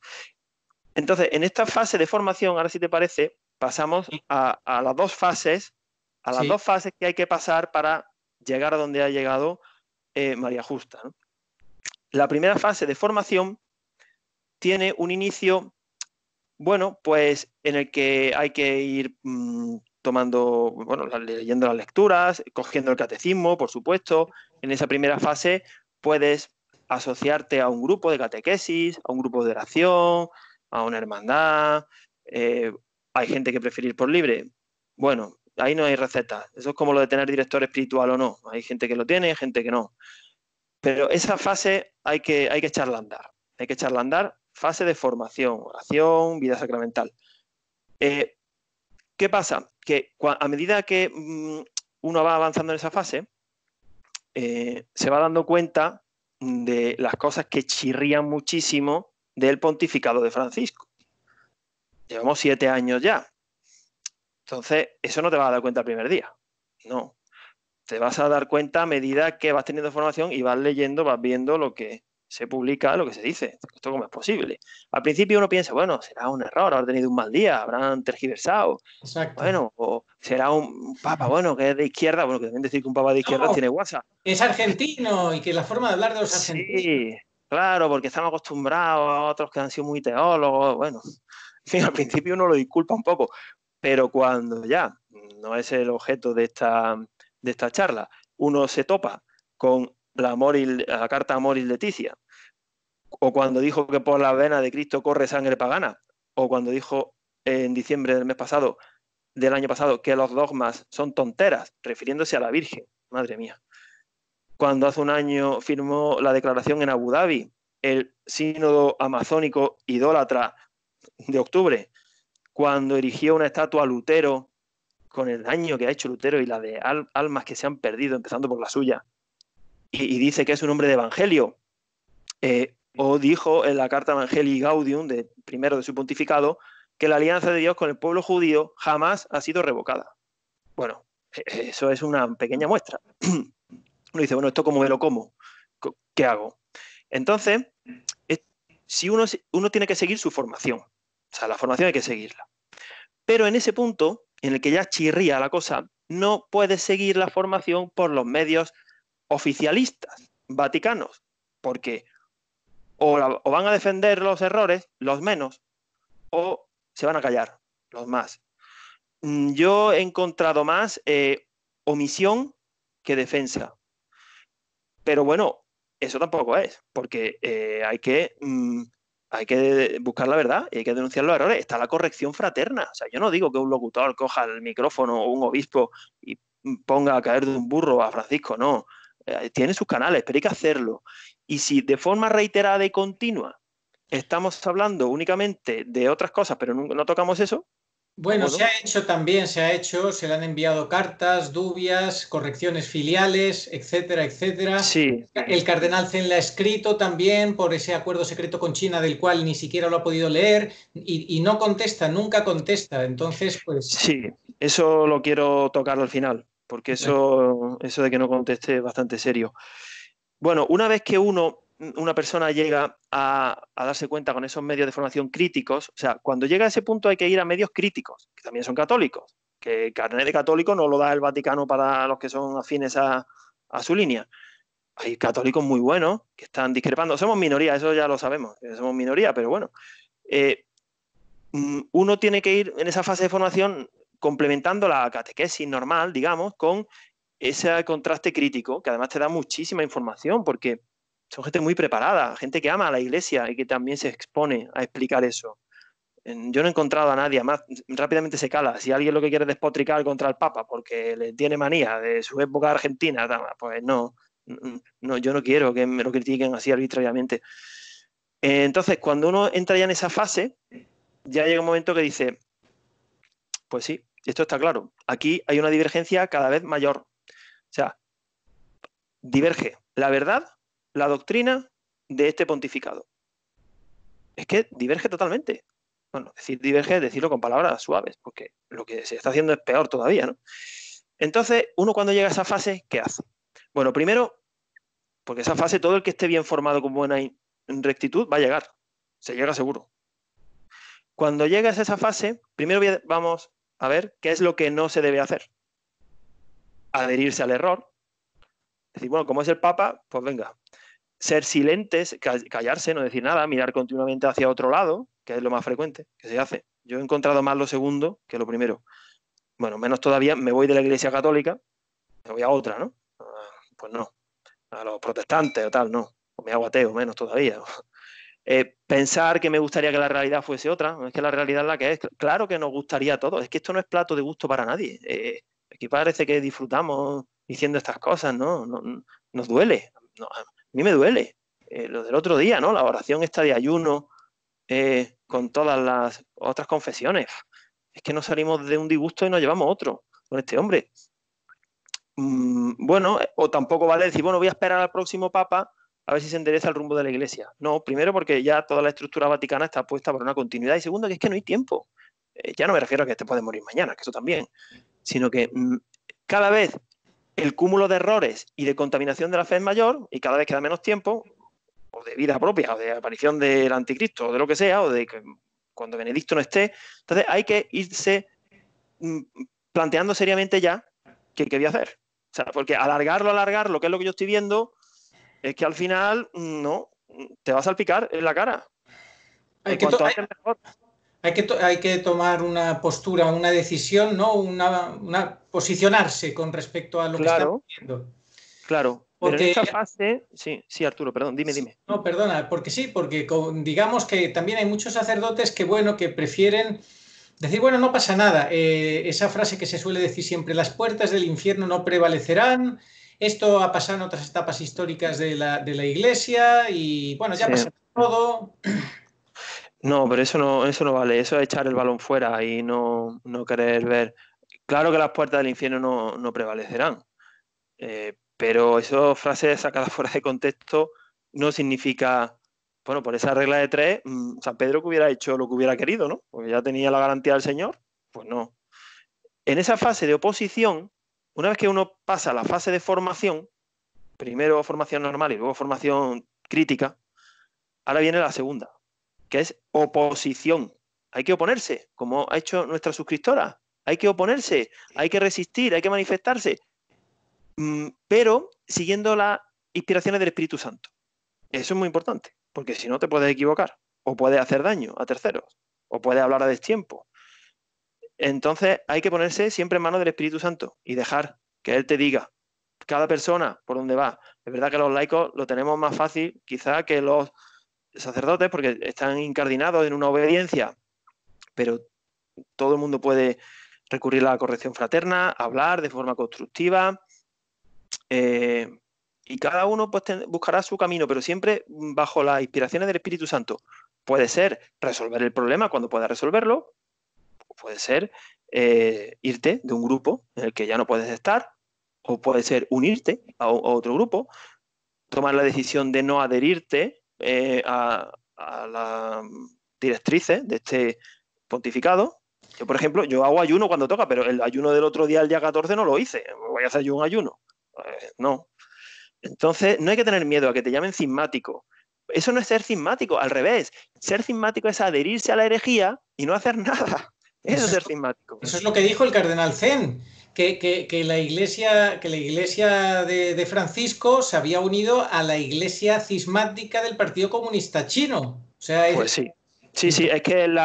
Entonces, en esta fase de formación, ahora si te parece, pasamos a, las dos fases, a las dos fases que hay que pasar para llegar a donde ha llegado eh, María Justa. La primera fase de formación tiene un inicio, bueno, pues en el que hay que ir mm, tomando, bueno, leyendo las lecturas, cogiendo el catecismo, por supuesto. En esa primera fase puedes asociarte a un grupo de catequesis, a un grupo de oración, a una hermandad. Eh, hay gente que prefiere ir por libre. Bueno, ahí no hay receta. Eso es como lo de tener director espiritual o no. Hay gente que lo tiene, gente que no. Pero esa fase hay que, hay que andar. Hay que echarla andar fase de formación, oración, vida sacramental. Eh, ¿Qué pasa? Que a medida que mm, uno va avanzando en esa fase, eh, se va dando cuenta de las cosas que chirrían muchísimo del pontificado de Francisco. Llevamos siete años ya. Entonces, eso no te vas a dar cuenta el primer día. No. Te vas a dar cuenta a medida que vas teniendo formación y vas leyendo, vas viendo lo que, se publica lo que se dice. ¿Esto como es posible? Al principio uno piensa, bueno, será un error, habrá tenido un mal día, habrán tergiversado. Exacto. Bueno, o será un papa, bueno, que es de izquierda, bueno, que también decir que un papa de izquierda tiene WhatsApp. Es argentino y que la forma de hablar de los argentinos. Sí, claro, porque estamos acostumbrados a otros que han sido muy teólogos, bueno. En fin, al principio uno lo disculpa un poco, pero cuando ya no es el objeto de esta, de esta charla, uno se topa con la, carta amor y Leticia, o cuando dijo que por la vena de Cristo corre sangre pagana, o cuando dijo en diciembre del mes pasado, del año pasado, que los dogmas son tonteras, refiriéndose a la Virgen, madre mía. Cuando hace un año firmó la declaración en Abu Dhabi, el sínodo amazónico idólatra de octubre, cuando erigió una estatua a Lutero, con el daño que ha hecho Lutero y la de almas que se han perdido, empezando por la suya, y, dice que es un hombre de evangelio. Eh, o dijo en la carta Evangelii Gaudium, de, primero de su pontificado, que la alianza de Dios con el pueblo judío jamás ha sido revocada. Bueno, e, e, eso es una pequeña muestra. Uno dice, bueno, ¿esto cómo me lo como? ¿Qué hago? Entonces, si uno, tiene que seguir su formación, o sea, la formación hay que seguirla. Pero en ese punto, en el que ya chirría la cosa, no puede seguir la formación por los medios oficialistas vaticanos, porque o, van a defender los errores, los menos, o se van a callar, los más. Mm, yo he encontrado más eh, omisión que defensa. Pero bueno, eso tampoco es, porque eh, hay, que, mm, hay que buscar la verdad y hay que denunciar los errores. Está la corrección fraterna. O sea, yo no digo que un locutor coja el micrófono o un obispo y mm, ponga a caer de un burro a Francisco, no. Eh, tiene sus canales, pero hay que hacerlo. Y si de forma reiterada y continua estamos hablando únicamente de otras cosas, pero no, tocamos eso. Bueno, se ha hecho también, se ha hecho, se le han enviado cartas, dubias, correcciones filiales, etcétera, etcétera. Sí. El cardenal Zen la ha escrito también por ese acuerdo secreto con China del cual ni siquiera lo ha podido leer y, y no contesta, nunca contesta. Entonces, pues... Sí, eso lo quiero tocar al final porque eso, eso de que no conteste es bastante serio. Bueno, una vez que uno, una persona llega a, darse cuenta con esos medios de formación críticos, o sea, cuando llega a ese punto hay que ir a medios críticos, que también son católicos, que carnet de católico no lo da el Vaticano para los que son afines a, su línea. Hay católicos muy buenos que están discrepando. Somos minoría, eso ya lo sabemos, somos minoría, pero bueno. Eh, mm, uno tiene que ir en esa fase de formación complementando la catequesis normal, digamos, con ese contraste crítico, que además te da muchísima información, porque son gente muy preparada, gente que ama a la iglesia y que también se expone a explicar eso. Yo no he encontrado a nadie, más rápidamente se cala. Si alguien lo que quiere es despotricar contra el Papa porque le tiene manía de su época argentina, pues no, no yo no quiero que me lo critiquen así arbitrariamente. Eh, entonces, cuando uno entra ya en esa fase, ya llega un momento que dice, pues sí, esto está claro. Aquí hay una divergencia cada vez mayor. O sea, diverge la verdad, la doctrina de este pontificado. Es que diverge totalmente. Bueno, decir diverge es decirlo con palabras suaves, porque lo que se está haciendo es peor todavía, ¿no? Entonces, uno cuando llega a esa fase, ¿qué hace? Bueno, primero, porque esa fase todo el que esté bien formado con buena rectitud va a llegar, se llega seguro. Cuando llegas a esa fase, primero vamos a ver qué es lo que no se debe hacer. Adherirse al error. Decir, bueno, como es el Papa, pues venga. Ser silentes, callarse, no decir nada, mirar continuamente hacia otro lado, que es lo más frecuente que se hace. Yo he encontrado más lo segundo que lo primero. Bueno, menos todavía, me voy de la Iglesia Católica, me voy a otra, ¿no? Ah, pues no. A los protestantes o tal, no. O me aguateo, menos todavía. Eh, pensar que me gustaría que la realidad fuese otra, es que la realidad es la que es. Claro que nos gustaría todo. es que esto no es plato de gusto para nadie. Eh, aquí parece que disfrutamos diciendo estas cosas, ¿no? nos duele, a mí me duele. Eh, lo del otro día, ¿no? La oración está de ayuno con todas las otras confesiones. Es que no salimos de un disgusto y nos llevamos otro con este hombre. Mm, bueno, o tampoco vale decir, bueno, voy a esperar al próximo papa a ver si se endereza el rumbo de la iglesia. No, primero porque ya toda la estructura vaticana está puesta por una continuidad y segundo que es que no hay tiempo. Eh, ya no me refiero a que este puede morir mañana, que eso también, sino que mm, cada vez el cúmulo de errores y de contaminación de la fe es mayor y cada vez queda menos tiempo, o de vida propia, o de aparición del anticristo, o de lo que sea, o de que cuando Benedicto no esté. Entonces hay que irse mm, planteando seriamente ya qué, quería voy a hacer. O sea, porque alargarlo, alargarlo, que es lo que yo estoy viendo, es que al final, mm, no, mm, te vas a salpicar en la cara. Hay que, hay, que tomar una postura, una decisión, ¿no? Una, posicionarse con respecto a lo que está viendo. Claro. Porque... Pero en esta fase, sí, sí, Arturo, perdón, dime, dime. No, perdona, porque sí, porque digamos que también hay muchos sacerdotes que, bueno, que prefieren decir, bueno, no pasa nada. Eh, esa frase que se suele decir siempre, las puertas del infierno no prevalecerán, esto ha pasado en otras etapas históricas de la, Iglesia y bueno, ya ha pasado todo. No, pero eso no, eso no vale, eso es echar el balón fuera y no, no querer ver. Claro que las puertas del infierno no, prevalecerán, eh, pero esas frases sacadas fuera de contexto no significa, bueno, por esa regla de tres, mm, San Pedro que hubiera hecho lo que hubiera querido, ¿no? Porque ya tenía la garantía del Señor, pues no. En esa fase de oposición, una vez que uno pasa la fase de formación, primero formación normal y luego formación crítica, ahora viene la segunda, que es oposición. Hay que oponerse, como ha hecho nuestra suscriptora. Hay que oponerse, hay que resistir, hay que manifestarse, mm, pero siguiendo las inspiraciones del Espíritu Santo. Eso es muy importante, porque si no te puedes equivocar, o puedes hacer daño a terceros, o puedes hablar a destiempo, entonces hay que ponerse siempre en manos del Espíritu Santo y dejar que Él te diga cada persona por dónde va. Es verdad que los laicos lo tenemos más fácil quizá que los sacerdotes porque están incardinados en una obediencia, pero todo el mundo puede recurrir a la corrección fraterna, hablar de forma constructiva. Eh, y cada uno pues, buscará su camino, pero siempre bajo las inspiraciones del Espíritu Santo. Puede ser resolver el problema cuando pueda resolverlo, puede ser eh, irte de un grupo en el que ya no puedes estar, o puede ser unirte a, otro grupo, tomar la decisión de no adherirte eh, a, las directrices de este pontificado. Yo, por ejemplo, yo hago ayuno cuando toca, pero el ayuno del otro día, el día 14, no lo hice. Voy a hacer yo un ayuno. Eh, no. Entonces, no hay que tener miedo a que te llamen cismático. Eso no es ser cismático, al revés. Ser cismático es adherirse a la herejía y no hacer nada. Eso, es lo que dijo el cardenal Zen, que, la iglesia, que la iglesia de, Francisco se había unido a la iglesia cismática del Partido Comunista Chino. pues sí. Sí, sí, es que el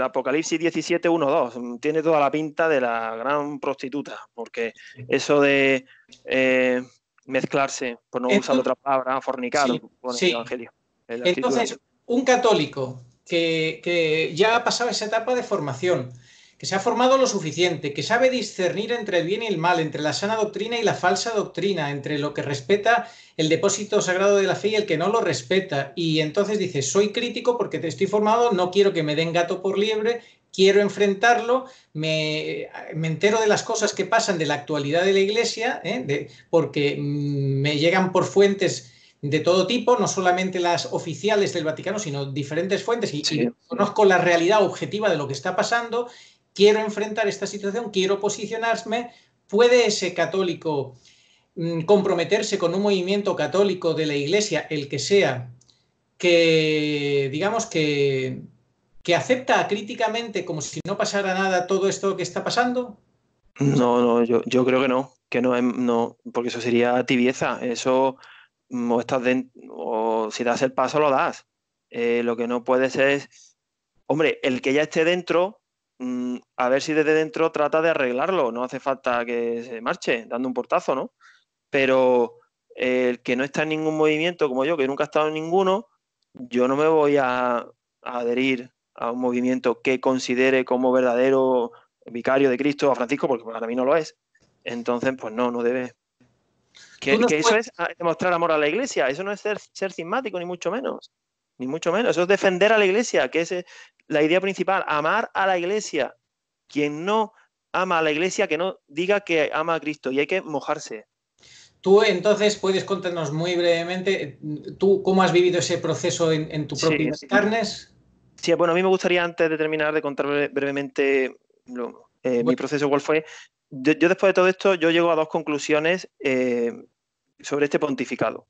Apocalipsis 17, 2 tiene toda la pinta de la gran prostituta, porque eso de eh, mezclarse, por no usar otra palabra, fornicar, con el Evangelio. Entonces, un católico que, ya ha pasado esa etapa de formación, que se ha formado lo suficiente, que sabe discernir entre el bien y el mal, entre la sana doctrina y la falsa doctrina, entre lo que respeta el depósito sagrado de la fe y el que no lo respeta. Y entonces dice, soy crítico porque te estoy formado, no quiero que me den gato por liebre, quiero enfrentarlo, me, entero de las cosas que pasan de la actualidad de la Iglesia, ¿eh? porque mm, me llegan por fuentes de todo tipo, no solamente las oficiales del Vaticano, sino diferentes fuentes y, conozco la realidad objetiva de lo que está pasando, quiero enfrentar esta situación, quiero posicionarme, ¿puede ese católico mm, comprometerse con un movimiento católico de la Iglesia, el que sea, que digamos que, acepta críticamente como si no pasara nada todo esto que está pasando? No, no, yo, creo que no, que no, no, porque eso sería tibieza, eso o, estás si das el paso, lo das. Eh, lo que no puedes es, hombre, el que ya esté dentro, mm, a ver si desde dentro trata de arreglarlo. No hace falta que se marche dando un portazo, ¿no? Pero el que no está en ningún movimiento, como yo, que nunca he estado en ninguno, yo no me voy a, a adherir a un movimiento que considere como verdadero vicario de Cristo a Francisco, porque para mí no lo es. Entonces, pues no, no debe. Que, eso es ah, demostrar amor a la iglesia, eso no es ser, ser cismático, ni mucho menos. Ni mucho menos. Eso es defender a la iglesia, que es eh, la idea principal, amar a la iglesia. Quien no ama a la iglesia, que no diga que ama a Cristo y hay que mojarse. Tú entonces puedes contarnos muy brevemente, mm, ¿tú cómo has vivido ese proceso en, en tu propias carnes? Sí, bueno, a mí me gustaría antes de terminar de contar brevemente eh, mi proceso, cuál fue. Yo, después de todo esto, yo llego a dos conclusiones eh, sobre este pontificado.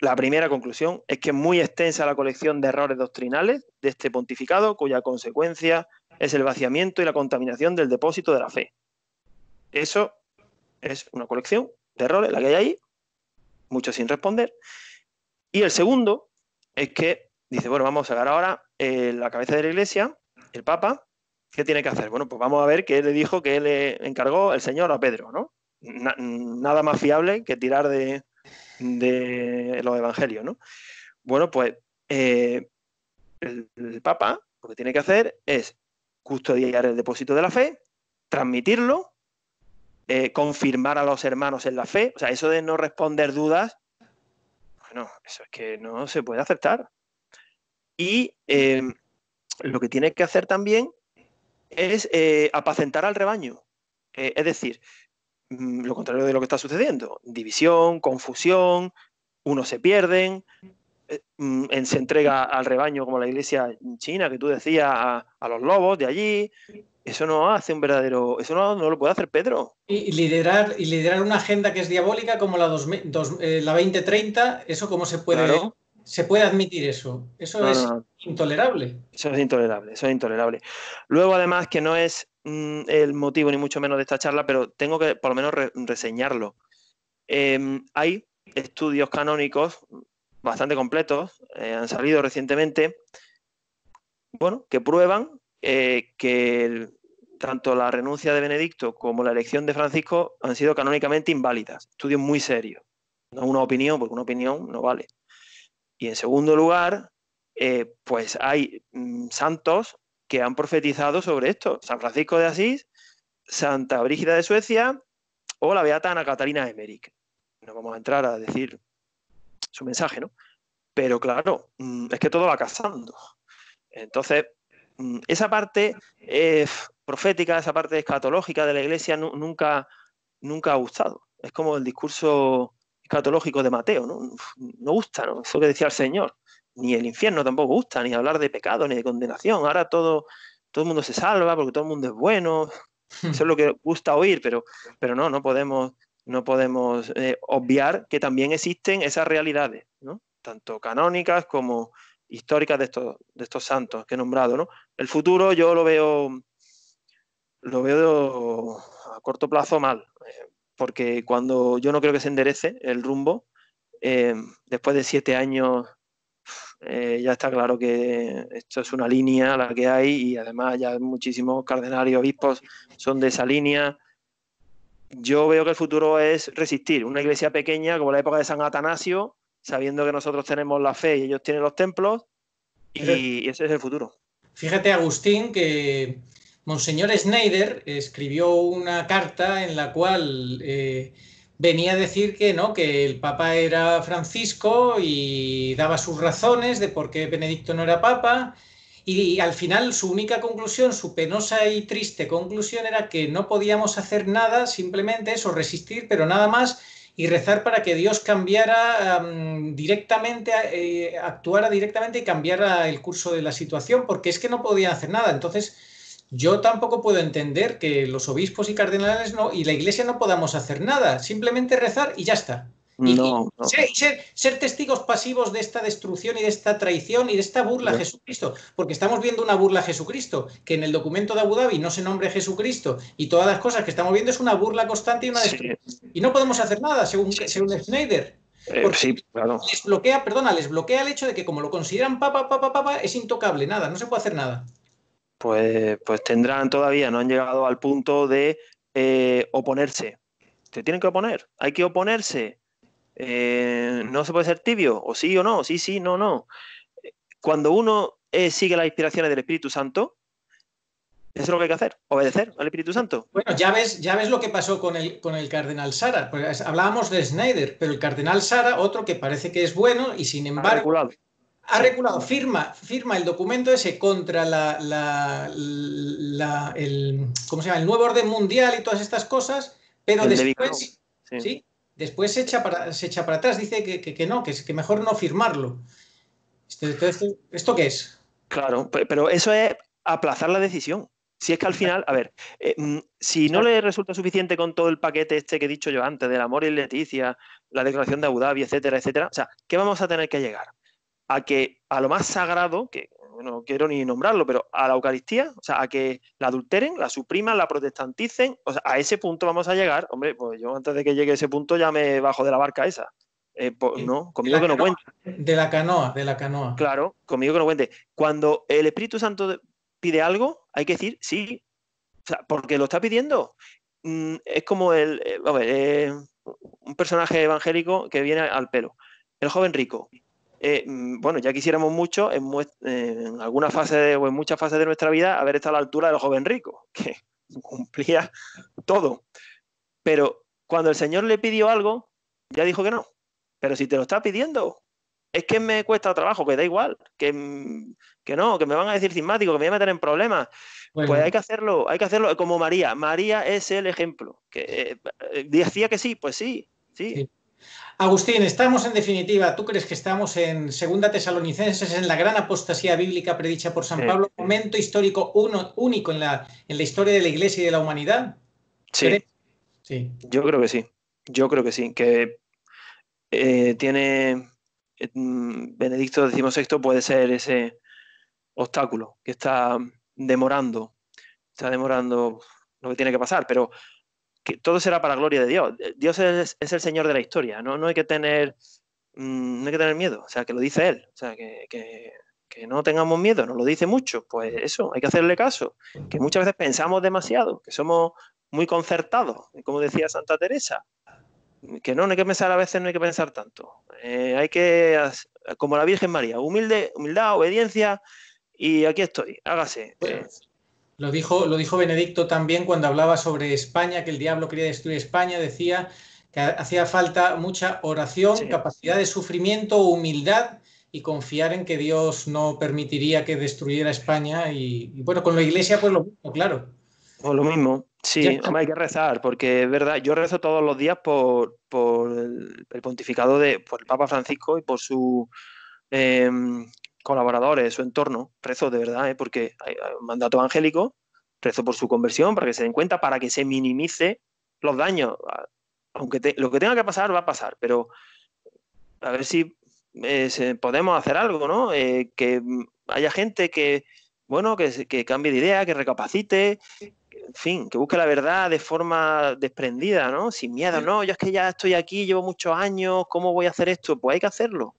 La primera conclusión es que es muy extensa la colección de errores doctrinales de este pontificado, cuya consecuencia es el vaciamiento y la contaminación del depósito de la fe. Eso es una colección de errores, la que hay ahí, mucho sin responder. Y el segundo es que dice, bueno, vamos a sacar ahora eh, la cabeza de la iglesia, el Papa, ¿qué tiene que hacer? Bueno, pues vamos a ver qué le dijo que le encargó el Señor a Pedro, ¿no? nada más fiable que tirar de, los evangelios, ¿no? Bueno, pues eh, el, Papa lo que tiene que hacer es custodiar el depósito de la fe, transmitirlo, eh, confirmar a los hermanos en la fe. O sea, eso de no responder dudas, bueno, eso es que no se puede aceptar. Y em, lo que tiene que hacer también es eh, apacentar al rebaño. es decir, Mm, lo contrario de lo que está sucediendo. División, confusión, unos se pierden, eh, mm, se entrega al rebaño como la iglesia china que tú decías a, los lobos de allí. Eso no hace un verdadero, eso no, lo puede hacer Pedro. Y liderar, y liderar una agenda que es diabólica como la, 2030, eh, eso cómo se puede, se puede admitir eso. Eso es intolerable. Eso es intolerable, eso es intolerable. Luego, además, que no es Mm, el motivo ni mucho menos de esta charla, pero tengo que por lo menos reseñarlo. Em, hay estudios canónicos bastante completos, eh, han salido recientemente, bueno, que prueban eh, que tanto la renuncia de Benedicto como la elección de Francisco han sido canónicamente inválidas. Estudios muy serios. No una opinión, porque una opinión no vale. Y en segundo lugar, eh, pues hay mm, santos que han profetizado sobre esto. San Francisco de Asís, Santa Brígida de Suecia o la Beata Ana Catalina Emmerich. No vamos a entrar a decir su mensaje, ¿no? Pero claro, mm, es que todo va casando. Entonces, mm, esa parte eh, profética, esa parte escatológica de la Iglesia nunca, nunca ha gustado. Es como el discurso escatológico de Mateo, ¿no? No gusta, ¿no? Eso que decía el Señor ni el infierno tampoco gusta, ni hablar de pecado, ni de condenación. Ahora todo, todo el mundo se salva porque todo el mundo es bueno. Hmm. Eso es lo que gusta oír, pero, pero no, no podemos, no podemos eh, obviar que también existen esas realidades, tanto canónicas como históricas de estos, de estos santos que he nombrado. ¿no? El futuro yo lo veo, lo veo a corto plazo mal, eh, porque cuando yo no creo que se enderece el rumbo, eh, después de siete años eh, ya está claro que esto es una línea la que hay y además ya muchísimos cardenales y obispos son de esa línea. Yo veo que el futuro es resistir. Una iglesia pequeña, como la época de San Atanasio, sabiendo que nosotros tenemos la fe y ellos tienen los templos, y, ese es el futuro. Fíjate, Agustín, que Monseñor Schneider escribió una carta en la cual eh, venía a decir que no, que el Papa era Francisco y daba sus razones de por qué Benedicto no era Papa. Y al final su única conclusión, su penosa y triste conclusión era que no podíamos hacer nada, simplemente eso, resistir, pero nada más, y rezar para que Dios cambiara directamente, eh, actuara directamente y cambiara el curso de la situación, porque es que no podían hacer nada. Entonces, yo tampoco puedo entender que los obispos y cardenales no, y la iglesia no podamos hacer nada, simplemente rezar y ya está. Y, no, Ser, testigos pasivos de esta destrucción y de esta traición y de esta burla a Jesucristo, porque estamos viendo una burla a Jesucristo, que en el documento de Abu Dhabi no se nombre Jesucristo y todas las cosas que estamos viendo es una burla constante y una destrucción. Y no podemos hacer nada, según, Schneider. Eh, Por sí, claro. Les bloquea, perdona, les bloquea el hecho de que como lo consideran papa, papa, papa, es intocable, nada, no se puede hacer nada pues, pues tendrán todavía, no han llegado al punto de eh, oponerse. Se tienen que oponer, hay que oponerse. Eh, no se puede ser tibio, o sí o no, sí, sí, no, no. Cuando uno eh, sigue las inspiraciones del Espíritu Santo, eso es lo que hay que hacer, obedecer al Espíritu Santo. Bueno, ya ves, ya ves lo que pasó con el, con el cardenal Sara. Pues hablábamos de Snyder, pero el cardenal Sara, otro que parece que es bueno y sin embargo ha regulado, firma, firma el documento ese contra la, la, el, nuevo orden mundial y todas estas cosas, pero después, después se echa, para, se echa para atrás, dice que, que, no, que, que, mejor no firmarlo. Este, ¿esto qué es? Claro, pero eso es aplazar la decisión. Si es que al final, a ver, eh, mm, si no le resulta suficiente con todo el paquete este que he dicho yo antes, del amor y Leticia, la declaración de Abu Dhabi, etcétera, etcétera, o sea, ¿qué vamos a tener que llegar? a que a lo más sagrado, que no quiero ni nombrarlo, pero a la Eucaristía, o sea, a que la adulteren, la supriman, la protestanticen, o sea, a ese punto vamos a llegar. Hombre, pues yo antes de que llegue ese punto ya me bajo de la barca esa. Eh, pues, no, conmigo que no cuente. De la canoa, de la canoa. Claro, conmigo que no cuente. Cuando el Espíritu Santo pide algo, hay que decir sí, o sea, porque lo está pidiendo. Mm, es como el, eh, eh, un personaje evangélico que viene al pelo. El joven rico, eh, mm, bueno, ya quisiéramos mucho en, alguna fase o en muchas fases de nuestra vida haber estado a la altura del joven rico, que cumplía todo. Pero cuando el Señor le pidió algo, ya dijo que no. Pero si te lo está pidiendo, es que me cuesta trabajo, que da igual, que, mm, no, que me van a decir cismático, que me voy a meter en problemas. Pues hay que hacerlo, hay que hacerlo como María. María es el ejemplo. Que, eh, eh, decía que sí, pues sí, sí. Agustín, estamos en definitiva, ¿tú crees que estamos en Segunda Tesalonicenses, en la gran apostasía bíblica predicha por San Pablo, momento histórico uno, único en la, en la historia de la Iglesia y de la humanidad? Sí. Yo creo que sí. Yo creo que sí. Que eh, tiene eh, Benedicto XVI puede ser ese obstáculo que está demorando, está demorando lo que tiene que pasar, pero todo será para la gloria de Dios. Eh, Dios es, el Señor de la historia, no, no hay que tener mm, no hay que tener miedo, o sea, que lo dice Él, o sea, que, no tengamos miedo, nos lo dice mucho, pues mm. eso, hay que hacerle caso, que muchas veces pensamos demasiado, que somos muy concertados, como decía Santa Teresa, que no, no hay que pensar a veces, no hay que pensar tanto, eh, hay que, como la Virgen María, humilde, humildad, obediencia, y aquí estoy, hágase. Eh, lo dijo, lo dijo Benedicto también cuando hablaba sobre España, que el diablo quería destruir España, decía que hacía falta mucha oración, capacidad de sufrimiento, humildad y confiar en que Dios no permitiría que destruyera España. Y, bueno, con la iglesia pues lo mismo, claro. O pues lo mismo, sí, hay que rezar, porque es verdad, yo rezo todos los días por, por el pontificado de por el Papa Francisco y por su em, colaboradores, su entorno, rezo de verdad, ¿eh? porque hay un mandato angélico, rezo por su conversión, para que se den cuenta, para que se minimice los daños. Ah, aunque lo que tenga que pasar va a pasar, pero a ver si eh, podemos hacer algo, ¿no? Eh, que haya gente que, bueno, que, cambie de idea, que recapacite, en fin, que busque la verdad de forma desprendida, ¿no? Sin miedo, no, yo es que ya estoy aquí, llevo muchos años, ¿cómo voy a hacer esto? Pues hay que hacerlo.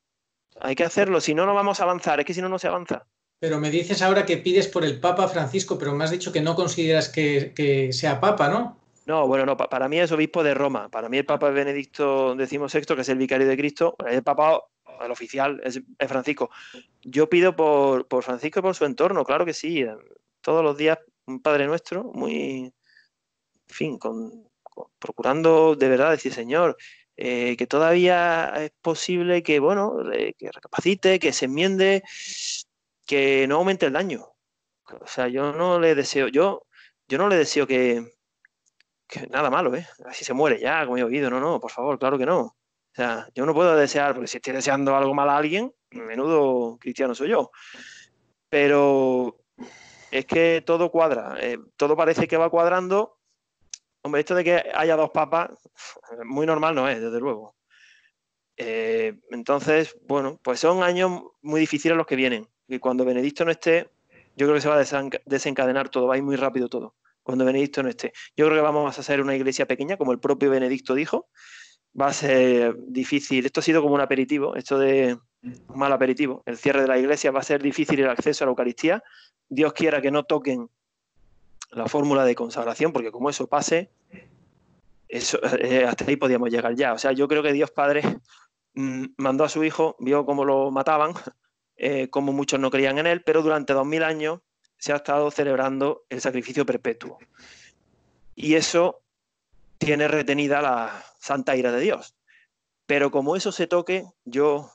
Hay que hacerlo, si no, no vamos a avanzar, es que si no, no se avanza. Pero me dices ahora que pides por el Papa Francisco, pero me has dicho que no consideras que, sea Papa, ¿no? No, bueno, no, para mí es obispo de Roma. Para mí el Papa es Benedicto XVI, que es el vicario de Cristo. El Papa, el oficial, es, Francisco. Yo pido por, Francisco y por su entorno, claro que sí. Todos los días un Padre Nuestro, muy, en fin, procurando de verdad decir, Señor, eh, que todavía es posible que, bueno, eh, que recapacite, que se enmiende, que no aumente el daño. O sea, yo no le deseo, yo, yo no le deseo que, nada malo, ¿eh? Así se muere ya, como he oído, no, no, por favor, claro que no. O sea, yo no puedo desear, porque si estoy deseando algo mal a alguien, menudo cristiano soy yo. Pero es que todo cuadra, eh, todo parece que va cuadrando Hombre, esto de que haya dos papas, muy normal no es, desde luego. Eh, entonces, bueno, pues son años muy difíciles los que vienen. Y cuando Benedicto no esté, yo creo que se va a desencadenar todo, va a ir muy rápido todo. Cuando Benedicto no esté, yo creo que vamos a hacer una iglesia pequeña, como el propio Benedicto dijo. Va a ser difícil. Esto ha sido como un aperitivo, esto de un mal aperitivo. El cierre de la iglesia va a ser difícil el acceso a la Eucaristía. Dios quiera que no toquen la fórmula de consagración, porque como eso pase, eso, eh, hasta ahí podíamos llegar ya. O sea, yo creo que Dios Padre mm, mandó a su hijo, vio cómo lo mataban, eh, cómo muchos no creían en él, pero durante dos mil años se ha estado celebrando el sacrificio perpetuo. Y eso tiene retenida la santa ira de Dios. Pero como eso se toque, yo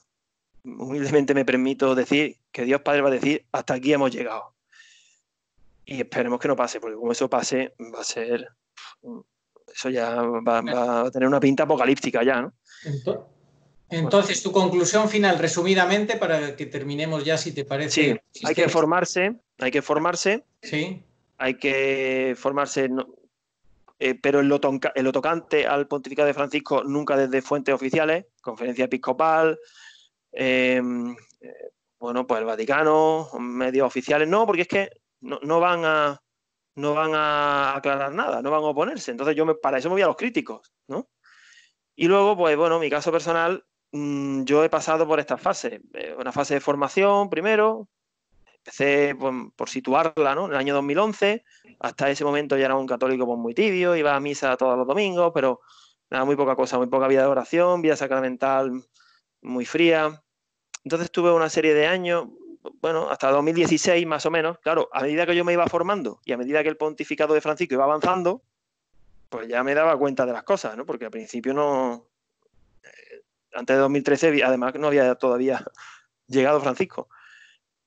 humildemente me permito decir que Dios Padre va a decir, hasta aquí hemos llegado y esperemos que no pase, porque como eso pase, va a ser. Eso ya va, a tener una pinta apocalíptica ya, ¿no? Entonces, tu conclusión final, resumidamente, para que terminemos ya, si te parece. Sí, hay que formarse, hay que formarse. Sí. Hay que formarse, eh, pero en lo, tocante al pontificado de Francisco, nunca desde fuentes oficiales, conferencia episcopal, em, eh, bueno, pues el Vaticano, medios oficiales, no, porque es que no, van a no van a aclarar nada, no van a oponerse. Entonces yo me, para eso me voy a los críticos, ¿no? Y luego, pues bueno, mi caso personal, mm, yo he pasado por esta fase. Eh, una fase de formación primero, empecé pues, por situarla, ¿no? En el año 2011, hasta ese momento ya era un católico pues, muy tibio, iba a misa todos los domingos, pero nada, muy poca cosa, muy poca vida de oración, vida sacramental muy fría. Entonces tuve una serie de años, bueno, hasta 2016 más o menos, claro, a medida que yo me iba formando y a medida que el pontificado de Francisco iba avanzando, pues ya me daba cuenta de las cosas, ¿no? Porque al principio no, eh, antes de 2013, además no había todavía llegado Francisco.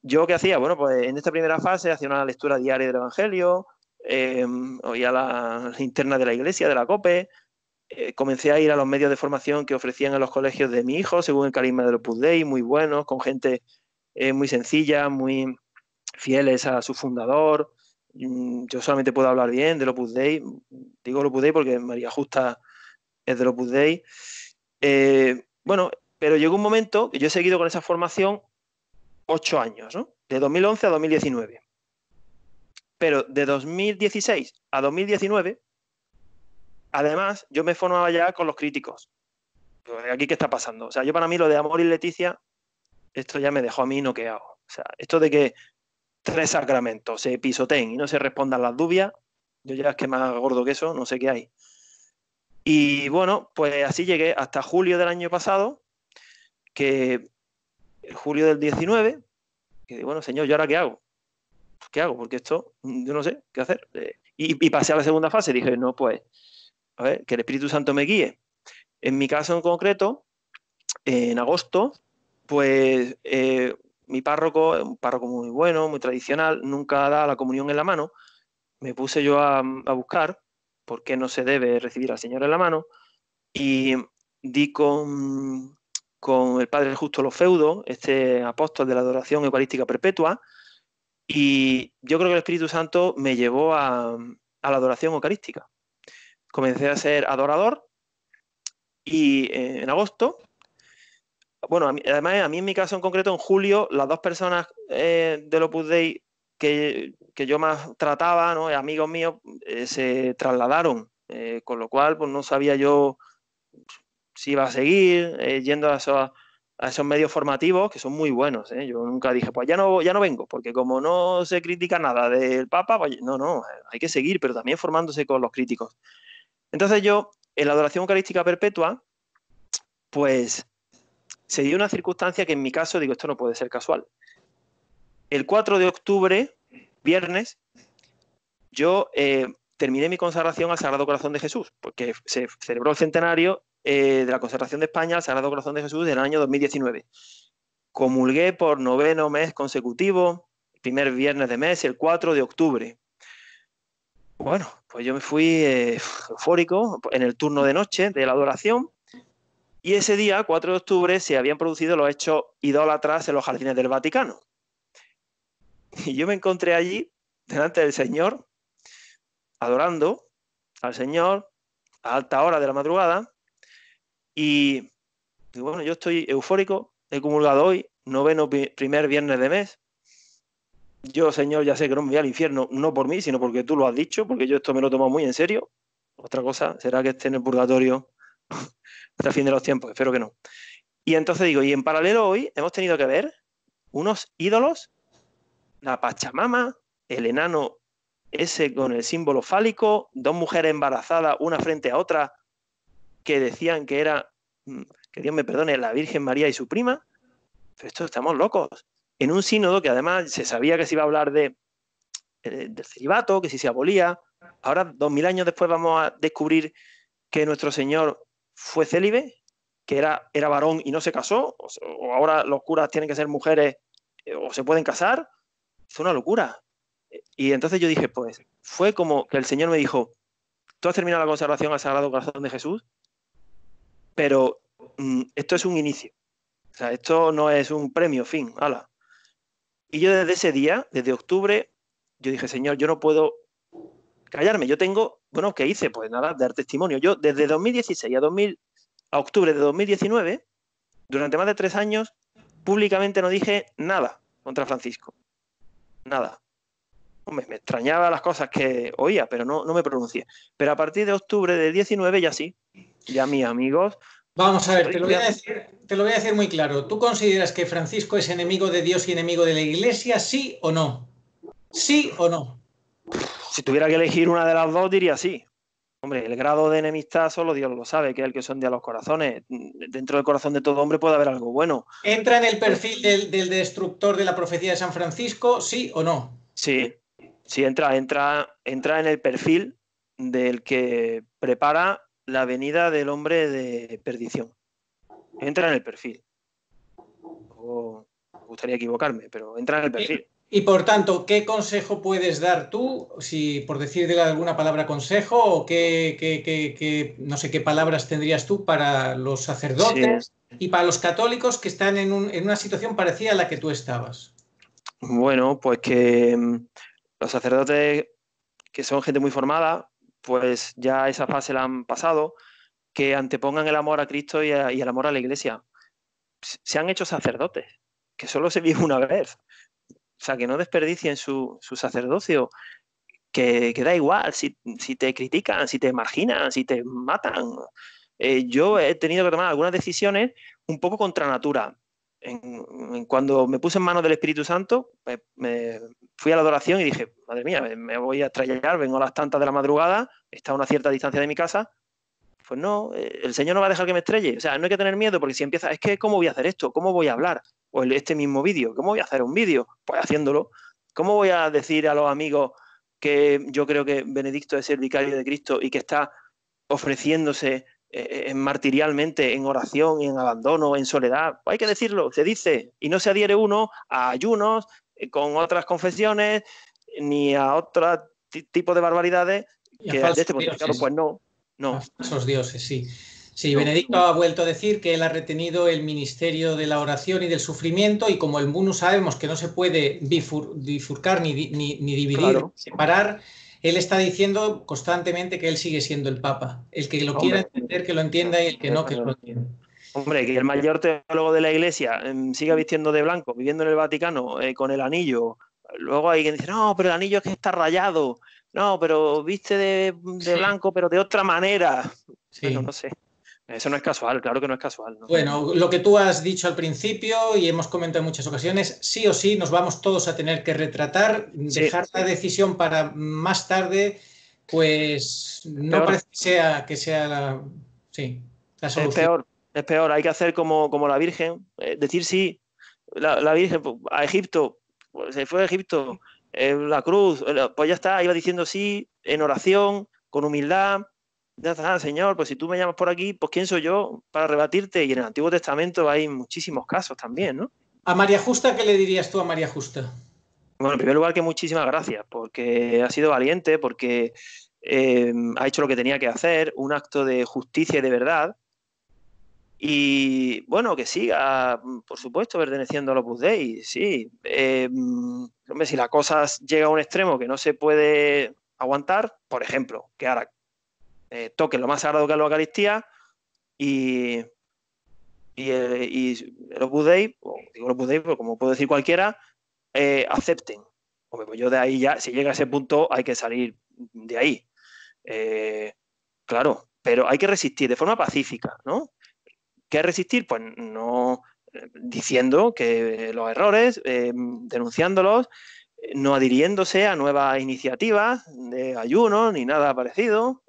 Yo qué hacía, bueno, pues en esta primera fase hacía una lectura diaria del Evangelio, em, oía la interna de la iglesia, de la COPE, eh, comencé a ir a los medios de formación que ofrecían en los colegios de mi hijo, según el carisma de los muy buenos, con gente muy sencilla, muy fieles a su fundador. Mm, yo solamente puedo hablar bien de Opus Dei. Digo el Opus porque María Justa es de Opus Dei. Eh, bueno, pero llegó un momento que yo he seguido con esa formación ocho años, ¿no? De 2011 a 2019. Pero de 2016 a 2019, además, yo me formaba ya con los críticos. Aquí, ¿qué está pasando? O sea, yo para mí lo de Amor y Leticia esto ya me dejó a mí noqueado. O sea, esto de que tres sacramentos se pisoteen y no se respondan las dudas yo ya es que más gordo que eso, no sé qué hay. Y bueno, pues así llegué hasta julio del año pasado, que julio del 19, que bueno, señor, ¿yo ahora qué hago? ¿Qué hago? Porque esto, yo no sé qué hacer. Eh, y, y pasé a la segunda fase, dije, no, pues, a ver, que el Espíritu Santo me guíe. En mi caso en concreto, en agosto pues eh, mi párroco, un párroco muy bueno, muy tradicional, nunca da la comunión en la mano. Me puse yo a, buscar por qué no se debe recibir al Señor en la mano y di con, el Padre Justo feudos este apóstol de la adoración eucarística perpetua, y yo creo que el Espíritu Santo me llevó a, la adoración eucarística. Comencé a ser adorador y eh, en agosto bueno, además a mí en mi caso en concreto, en julio, las dos personas eh, del Opus Dei que, yo más trataba, amigos míos, eh, se trasladaron, eh, con lo cual pues no sabía yo si iba a seguir yendo a esos, medios formativos que son muy buenos. Yo nunca dije, pues ya no, ya no vengo, porque como no se critica nada del Papa, pues, no, no, hay que seguir, pero también formándose con los críticos. Entonces yo, en la adoración eucarística perpetua, pues se dio una circunstancia que en mi caso digo, esto no puede ser casual. El 4 de octubre, viernes, yo eh, terminé mi consagración al Sagrado Corazón de Jesús, porque se celebró el centenario eh, de la consagración de España al Sagrado Corazón de Jesús del año 2019. Comulgué por noveno mes consecutivo, el primer viernes de mes, el 4 de octubre. Bueno, pues yo me fui eh, eufórico en el turno de noche de la adoración y ese día, 4 de octubre, se habían producido los hechos idólatras en los jardines del Vaticano. Y yo me encontré allí, delante del Señor, adorando al Señor a alta hora de la madrugada. Y, bueno, yo estoy eufórico, he comulgado hoy, noveno primer viernes de mes. Yo, Señor, ya sé que no me voy al infierno, no por mí, sino porque tú lo has dicho, porque yo esto me lo tomo muy en serio. Otra cosa será que esté en el purgatorio hasta el fin de los tiempos, espero que no. Y entonces digo, y en paralelo hoy hemos tenido que ver unos ídolos, la Pachamama, el enano ese con el símbolo fálico, dos mujeres embarazadas una frente a otra que decían que era, mm, que Dios me perdone, la Virgen María y su prima. Pero esto estamos locos. En un sínodo que además se sabía que se iba a hablar de, eh, del celibato, que si se abolía. Ahora, dos mil años después, vamos a descubrir que nuestro Señor fue célibe, que era, era varón y no se casó, o, ahora los curas tienen que ser mujeres eh, o se pueden casar, fue una locura. Y entonces yo dije, pues, fue como que el Señor me dijo, tú has terminado la conservación al Sagrado Corazón de Jesús, pero mm, esto es un inicio. O sea, esto no es un premio, fin, ala. Y yo desde ese día, desde octubre, yo dije, Señor, yo no puedo callarme. Yo tengo, bueno, ¿qué hice? Pues nada, dar testimonio. Yo desde 2016 a, 2000, a octubre de 2019, durante más de tres años, públicamente no dije nada contra Francisco. Nada. Hombre, me extrañaba las cosas que oía, pero no, me pronuncié. Pero a partir de octubre de 19 ya sí. Ya mis amigos Vamos a ver, te lo, voy a decir, te lo, voy a decir, muy claro. ¿Tú consideras que Francisco es enemigo de Dios y enemigo de la Iglesia, sí o no? ¿Sí o no? si tuviera que elegir una de las dos, diría sí. Hombre, el grado de enemistad solo Dios lo sabe, que es el que son de los corazones. Dentro del corazón de todo hombre puede haber algo bueno. ¿Entra en el perfil del, destructor de la profecía de San Francisco, sí o no? Sí, sí, entra, entra, entra en el perfil del que prepara la venida del hombre de perdición. Entra en el perfil. me gustaría equivocarme, pero entra en el perfil. Y por tanto, ¿qué consejo puedes dar tú? Si por de alguna palabra consejo, o qué, no sé qué palabras tendrías tú para los sacerdotes y para los católicos que están en, una situación parecida a la que tú estabas. Bueno, pues que mm, los sacerdotes que son gente muy formada, pues ya esa fase la han pasado, que antepongan el amor a Cristo y, el amor a la iglesia. Se han hecho sacerdotes, que solo se vive una vez o sea, que no desperdicien su, sacerdocio, que, da igual si, te critican, si te marginan, si te matan. Eh, yo he tenido que tomar algunas decisiones un poco contra natura. cuando me puse en manos del Espíritu Santo, me, fui a la adoración y dije, madre mía, me, voy a estrellar, vengo a las tantas de la madrugada, está a una cierta distancia de mi casa, pues no, eh, el Señor no va a dejar que me estrelle. O sea, no hay que tener miedo, porque si empieza, es que, ¿cómo voy a hacer esto? ¿Cómo voy a hablar? o pues, este mismo vídeo. ¿Cómo voy a hacer un vídeo? Pues haciéndolo. ¿Cómo voy a decir a los amigos que yo creo que Benedicto es el vicario de Cristo y que está ofreciéndose eh, eh, martirialmente en oración, en abandono, en soledad? Pues hay que decirlo, se dice. Y no se adhiere uno a ayunos eh, con otras confesiones ni a otro tipo de barbaridades que de este pues no. No. dioses, sí. Sí, Benedicto ha vuelto a decir que él ha retenido el ministerio de la oración y del sufrimiento y como el mundo sabemos que no se puede bifurcar ni, dividir, separar, él está diciendo constantemente que él sigue siendo el Papa. El que lo quiera entender, que lo entienda y el que no, que lo entienda. Hombre, que el mayor teólogo de la Iglesia em, siga vistiendo de blanco, viviendo en el Vaticano, eh, con el anillo. Luego hay quien dice, no, pero el anillo es que está rayado. No, pero viste de, blanco, pero de otra manera. Sí. no sé. Eso no es casual, claro que no es casual. Bueno, lo que tú has dicho al principio y hemos comentado en muchas ocasiones, sí o sí nos vamos todos a tener que retratar, dejar la decisión para más tarde, pues no parece que sea, la, sí, solución. Es peor, es peor, hay que hacer como, la Virgen, eh, decir sí, la, Virgen pues, a Egipto, pues, se fue a Egipto, la cruz, eh, pues ya está, iba diciendo sí en oración, con humildad, ya Señor, pues si tú me llamas por aquí, pues quién soy yo para rebatirte. Y en el Antiguo Testamento hay muchísimos casos también, ¿no? A María Justa, ¿qué le dirías tú a María Justa? Bueno, en primer lugar que muchísimas gracias, porque ha sido valiente, porque eh, ha hecho lo que tenía que hacer, un acto de justicia y de verdad. Y bueno, que siga, por supuesto, perteneciendo a los Dei, sí. Eh, hombre, si la cosa llega a un extremo que no se puede aguantar, por ejemplo, que ahora eh, toque toquen lo más sagrado que es la Eucaristía y, eh, los el, digo como puedo decir cualquiera, eh, acepten. Pues yo de ahí ya, si llega a ese punto, hay que salir de ahí. claro, pero hay que resistir de forma pacífica, ¿no? ¿Qué resistir? Pues no diciendo que los errores, denunciándolos, no adhiriéndose a nuevas iniciativas de ayuno ni nada parecido,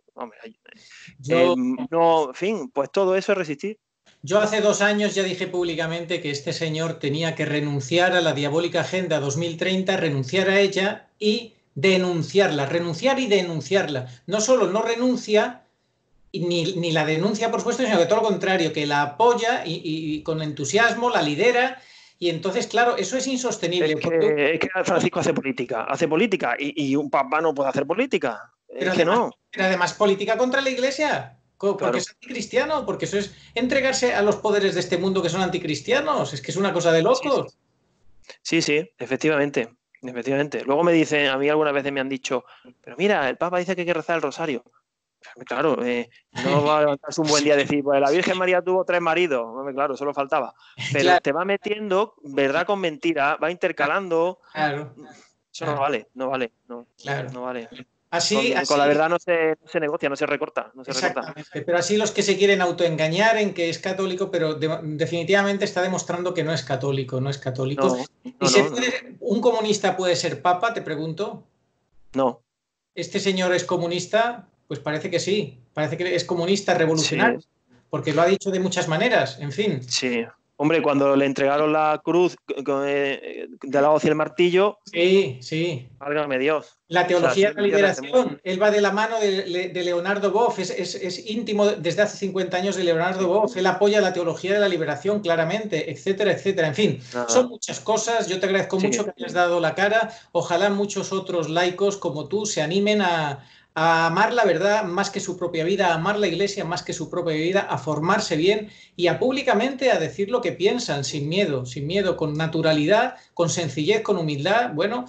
eh, no, en fin, pues todo eso es resistir. Yo hace dos años ya dije públicamente que este señor tenía que renunciar a la diabólica Agenda 2030, renunciar a ella y denunciarla, renunciar y denunciarla. No solo no renuncia, ni, la denuncia, por supuesto, sino que todo lo contrario, que la apoya y, con entusiasmo la lidera y entonces, claro, eso es insostenible. Es que, Francisco hace política, hace política y, y, un papá no puede hacer política. Pero que además, no. además política contra la iglesia. Porque es anticristiano, porque eso es entregarse a los poderes de este mundo que son anticristianos. Es que es una cosa de locos. Sí, sí, efectivamente. Efectivamente. Luego me dicen, a mí algunas veces me han dicho, pero mira, el Papa dice que hay que rezar el rosario. Claro, eh, no va a levantarse un buen día decir, pues la Virgen María tuvo tres maridos. Claro, solo faltaba. Pero te va metiendo, verdad con mentira, va intercalando. Claro. Eso no vale, no vale. No, claro. no vale con, la verdad no se, negocia, no se recorta. Pero así los que se quieren autoengañar en que es católico, pero definitivamente está demostrando que no es católico, no es católico. ¿Un comunista puede ser papa, te pregunto? No. ¿Este señor es comunista? Pues parece que sí. Parece que es comunista revolucionario. Porque lo ha dicho de muchas maneras, en fin. Sí, Hombre, cuando le entregaron la cruz eh, eh, de la voz y el martillo. Sí, sí. Válgame Dios. La teología de la liberación. Él va de la mano de, Leonardo Boff. Es, íntimo desde hace 50 años de Leonardo Boff. Él apoya la teología de la liberación claramente, etcétera, etcétera. En fin, son muchas cosas. Yo te agradezco mucho que hayas dado la cara. Ojalá muchos otros laicos como tú se animen a, a amar la verdad más que su propia vida, a amar la iglesia más que su propia vida, a formarse bien y a públicamente a decir lo que piensan sin miedo, sin miedo, con naturalidad, con sencillez, con humildad, bueno,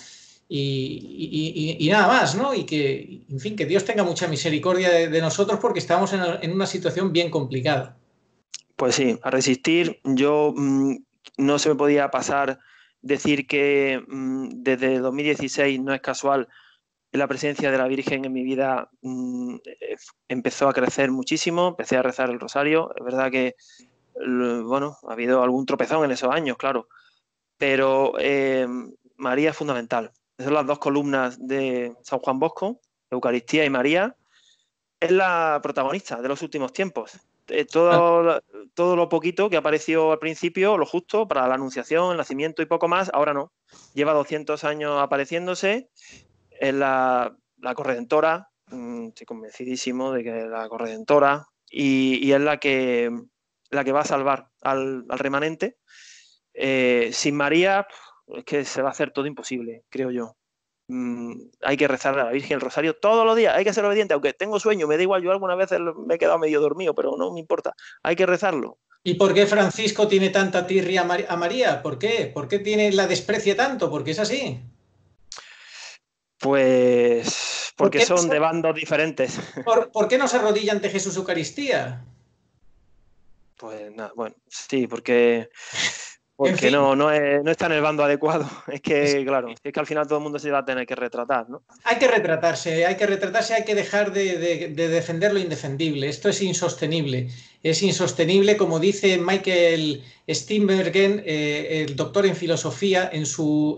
y, nada más, ¿no? Y que, en fin, que Dios tenga mucha misericordia de, nosotros porque estamos en, una situación bien complicada. Pues sí, a resistir, yo mm, no se me podía pasar decir que mm, desde 2016 no es casual la presencia de la Virgen en mi vida mm, eh, empezó a crecer muchísimo, empecé a rezar el rosario. Es verdad que, bueno, ha habido algún tropezón en esos años, claro, pero eh, María es fundamental. Esas son las dos columnas de San Juan Bosco, Eucaristía y María. Es la protagonista de los últimos tiempos. Eh, todo, ah. todo lo poquito que apareció al principio, lo justo para la anunciación, el nacimiento y poco más, ahora no. Lleva 200 años apareciéndose es la, corredentora, mm, estoy convencidísimo de que es la corredentora, y, es la que, la que va a salvar al, remanente. Eh, sin María es que se va a hacer todo imposible, creo yo. Mm, hay que rezar a la Virgen el Rosario todos los días, hay que ser obediente, aunque tengo sueño, me da igual, yo alguna vez me he quedado medio dormido, pero no me importa, hay que rezarlo. ¿Y por qué Francisco tiene tanta tirria a, a María? ¿Por qué? ¿Por qué tiene, la desprecia tanto? Porque es así. Pues porque son de bandos diferentes. ¿Por, qué no se arrodilla ante Jesús Eucaristía? Pues nada, bueno, sí, porque, porque no, no, está en el bando adecuado. Es que, claro, es que al final todo el mundo se va a tener que retratar, ¿no? Hay que retratarse, hay que retratarse, hay que dejar de, defender lo indefendible. Esto es insostenible. Es insostenible, como dice Michael Steinbergen, eh, el doctor en filosofía, en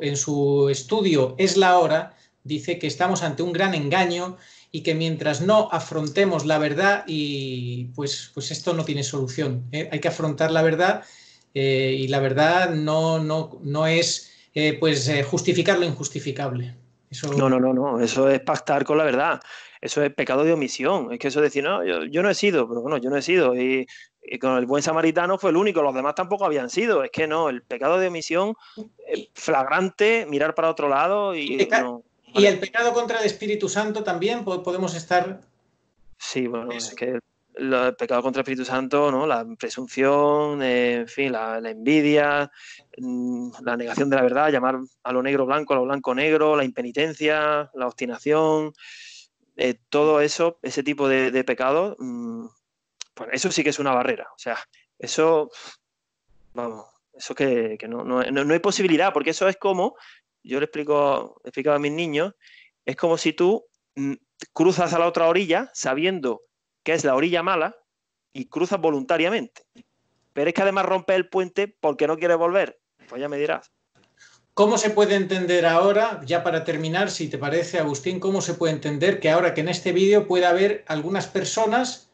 en su estudio Es la hora dice que estamos ante un gran engaño y que mientras no afrontemos la verdad, y pues, pues esto no tiene solución. ¿eh? Hay que afrontar la verdad eh, y la verdad no, no, no es eh, pues, justificar lo injustificable. No, no, no, no, eso es pactar con la verdad. Eso es pecado de omisión. Es que eso es decir, no, yo, no he sido, pero bueno, yo no he sido. Y, con el buen samaritano fue el único, los demás tampoco habían sido. Es que no, el pecado de omisión, flagrante, mirar para otro lado y. ¿Y el pecado contra el Espíritu Santo también podemos estar? Sí, bueno, es que el pecado contra el Espíritu Santo, ¿no? la presunción, eh, en fin, la, envidia, mm, la negación de la verdad, llamar a lo negro blanco, a lo blanco negro, la impenitencia, la obstinación, eh, todo eso, ese tipo de, pecado. pecados, mm, pues eso sí que es una barrera. O sea, eso, vamos, eso que, no, no, hay posibilidad, porque eso es como yo le explico, explicaba a mis niños, es como si tú mm, cruzas a la otra orilla sabiendo que es la orilla mala y cruzas voluntariamente. Pero es que además rompe el puente porque no quiere volver. Pues ya me dirás. ¿Cómo se puede entender ahora, ya para terminar, si te parece, Agustín, cómo se puede entender que ahora que en este vídeo pueda haber algunas personas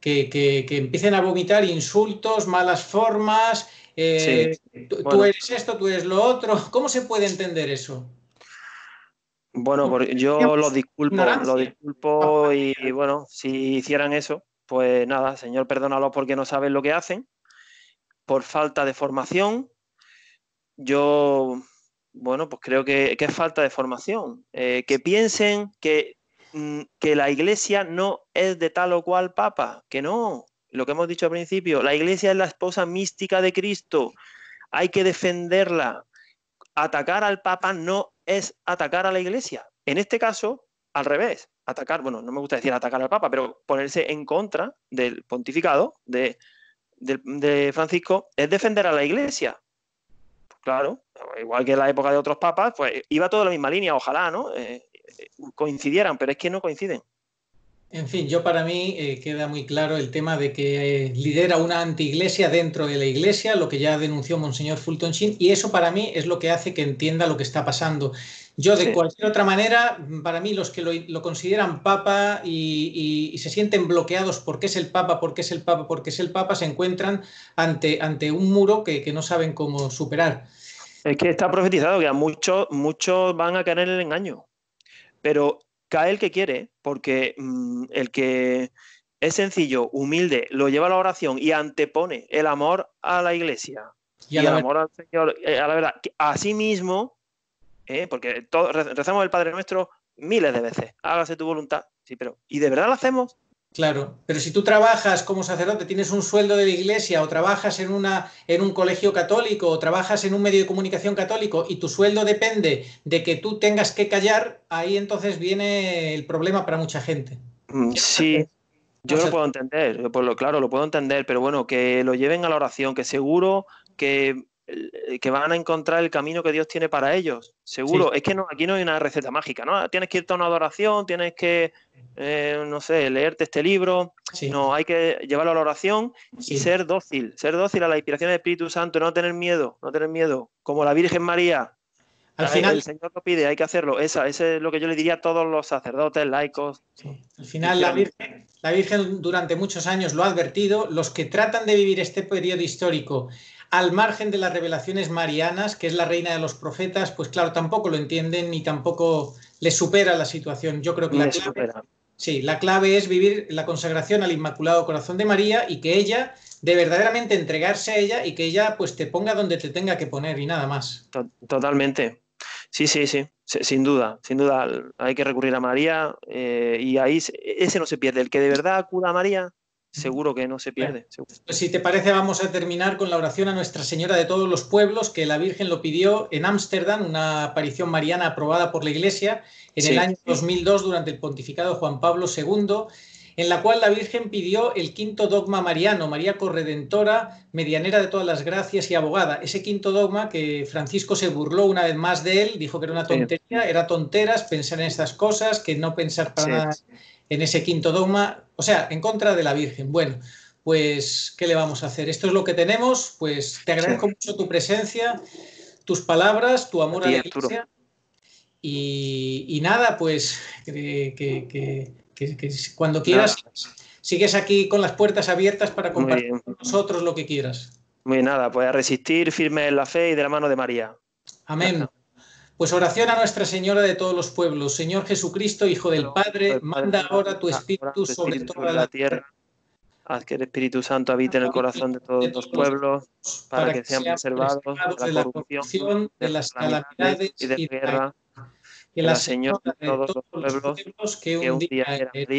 que empiecen a vomitar insultos, malas formas, eh, tú, eres esto, tú eres lo otro. ¿Cómo se puede entender eso? Bueno, yo lo pues, disculpo, lo disculpo ah, y, bueno, si hicieran eso, pues nada, Señor, perdónalo porque no saben lo que hacen, por falta de formación. Yo, bueno, pues creo que, es falta de formación. Eh, que piensen que, mm, que la iglesia no es de tal o cual papa, que no, lo que hemos dicho al principio, la iglesia es la esposa mística de Cristo, hay que defenderla. Atacar al Papa no es atacar a la iglesia. En este caso, al revés, atacar, bueno, no me gusta decir atacar al Papa, pero ponerse en contra del pontificado de, Francisco es defender a la iglesia. claro, igual que en la época de otros papas, pues iba en la misma línea, ojalá, ¿no? Eh, eh, coincidieran, pero es que no coinciden. En fin, yo para mí eh, queda muy claro el tema de que eh, lidera una antiiglesia dentro de la iglesia, lo que ya denunció Monseñor Fulton Sheen, y eso para mí es lo que hace que entienda lo que está pasando. Yo, de cualquier otra manera, para mí los que lo, consideran papa y, se sienten bloqueados porque es el papa, porque es el papa, porque es el papa, se encuentran ante, ante un muro que, que no saben cómo superar. Es que está profetizado que a muchos, muchos van a caer en el engaño. Pero cae el que quiere, porque mm, el que es sencillo, humilde, lo lleva a la oración y antepone el amor a la iglesia y, el amor al Señor, eh, a la verdad, sí mismo, eh, porque todos rezamos el Padre Nuestro miles de veces, hágase tu voluntad, sí, pero ¿y de verdad lo hacemos? Claro, pero si tú trabajas como sacerdote, tienes un sueldo de la iglesia o trabajas en, una, en un colegio católico o trabajas en un medio de comunicación católico y tu sueldo depende de que tú tengas que callar, ahí entonces viene el problema para mucha gente. Mm, sí, yo lo puedo entender, por lo claro, lo puedo entender, pero bueno, que lo lleven a la oración, que seguro que que van a encontrar el camino que Dios tiene para ellos, seguro. Es que no, aquí no hay una receta mágica, ¿no? Tienes que ir a una adoración, tienes que, eh, no sé, leerte este libro. Sí. No, hay que llevarlo a la oración y ser dócil, ser dócil a la inspiración del Espíritu Santo, no tener miedo, no tener miedo, como la Virgen María. Al final, el Señor lo pide, hay que hacerlo. Esa, es lo que yo le diría a todos los sacerdotes, laicos. Al final, la Virgen, la Virgen durante muchos años lo ha advertido. Los que tratan de vivir este periodo histórico al margen de las revelaciones marianas, que es la reina de los profetas, pues claro, tampoco lo entienden ni tampoco les supera la situación. Yo creo que la clave, sí, la clave es vivir la consagración al Inmaculado Corazón de María y que ella, de verdaderamente entregarse a ella y que ella pues te ponga donde te tenga que poner y nada más. Totalmente. Sí, sí, sí, sin duda, sin duda hay que recurrir a María eh, y ahí ese no se pierde, el que de verdad acuda a María seguro que no se pierde. Pues si te parece, vamos a terminar con la oración a Nuestra Señora de todos los pueblos, que la Virgen lo pidió en Ámsterdam, una aparición mariana aprobada por la Iglesia en el año 2002 durante el pontificado Juan Pablo II, en la cual la Virgen pidió el quinto dogma mariano, María Corredentora, medianera de todas las gracias y abogada. Ese quinto dogma que Francisco se burló una vez más de él, dijo que era una tontería, era tonteras pensar en estas cosas, que no pensar para nada en ese quinto dogma, o sea, en contra de la Virgen. Bueno, pues, ¿qué le vamos a hacer? Esto es lo que tenemos, pues te agradezco mucho tu presencia, tus palabras, tu amor a, la iglesia. Y, y, nada, pues que, cuando quieras sigues aquí con las puertas abiertas para compartir con nosotros lo que quieras. Muy nada, pues resistir firme en la fe y de la mano de María. Amén. Pues oración a Nuestra Señora de todos los pueblos. Señor Jesucristo, Hijo del Padre, manda ahora tu Espíritu sobre toda la tierra. Haz que el Espíritu Santo habite en el corazón de todos los pueblos, para que sean preservados de la corrupción, de las calamidades y de la guerra. Que la Señora de todos los pueblos, que un día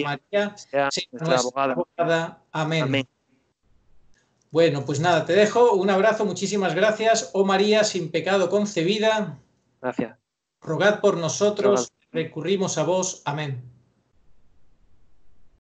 María, sea nuestra abogada. Amén. Bueno, pues nada, te dejo. Un abrazo, muchísimas gracias. Oh María, sin pecado concebida. Gracias. Rogad por nosotros, recurrimos a vos. Amén.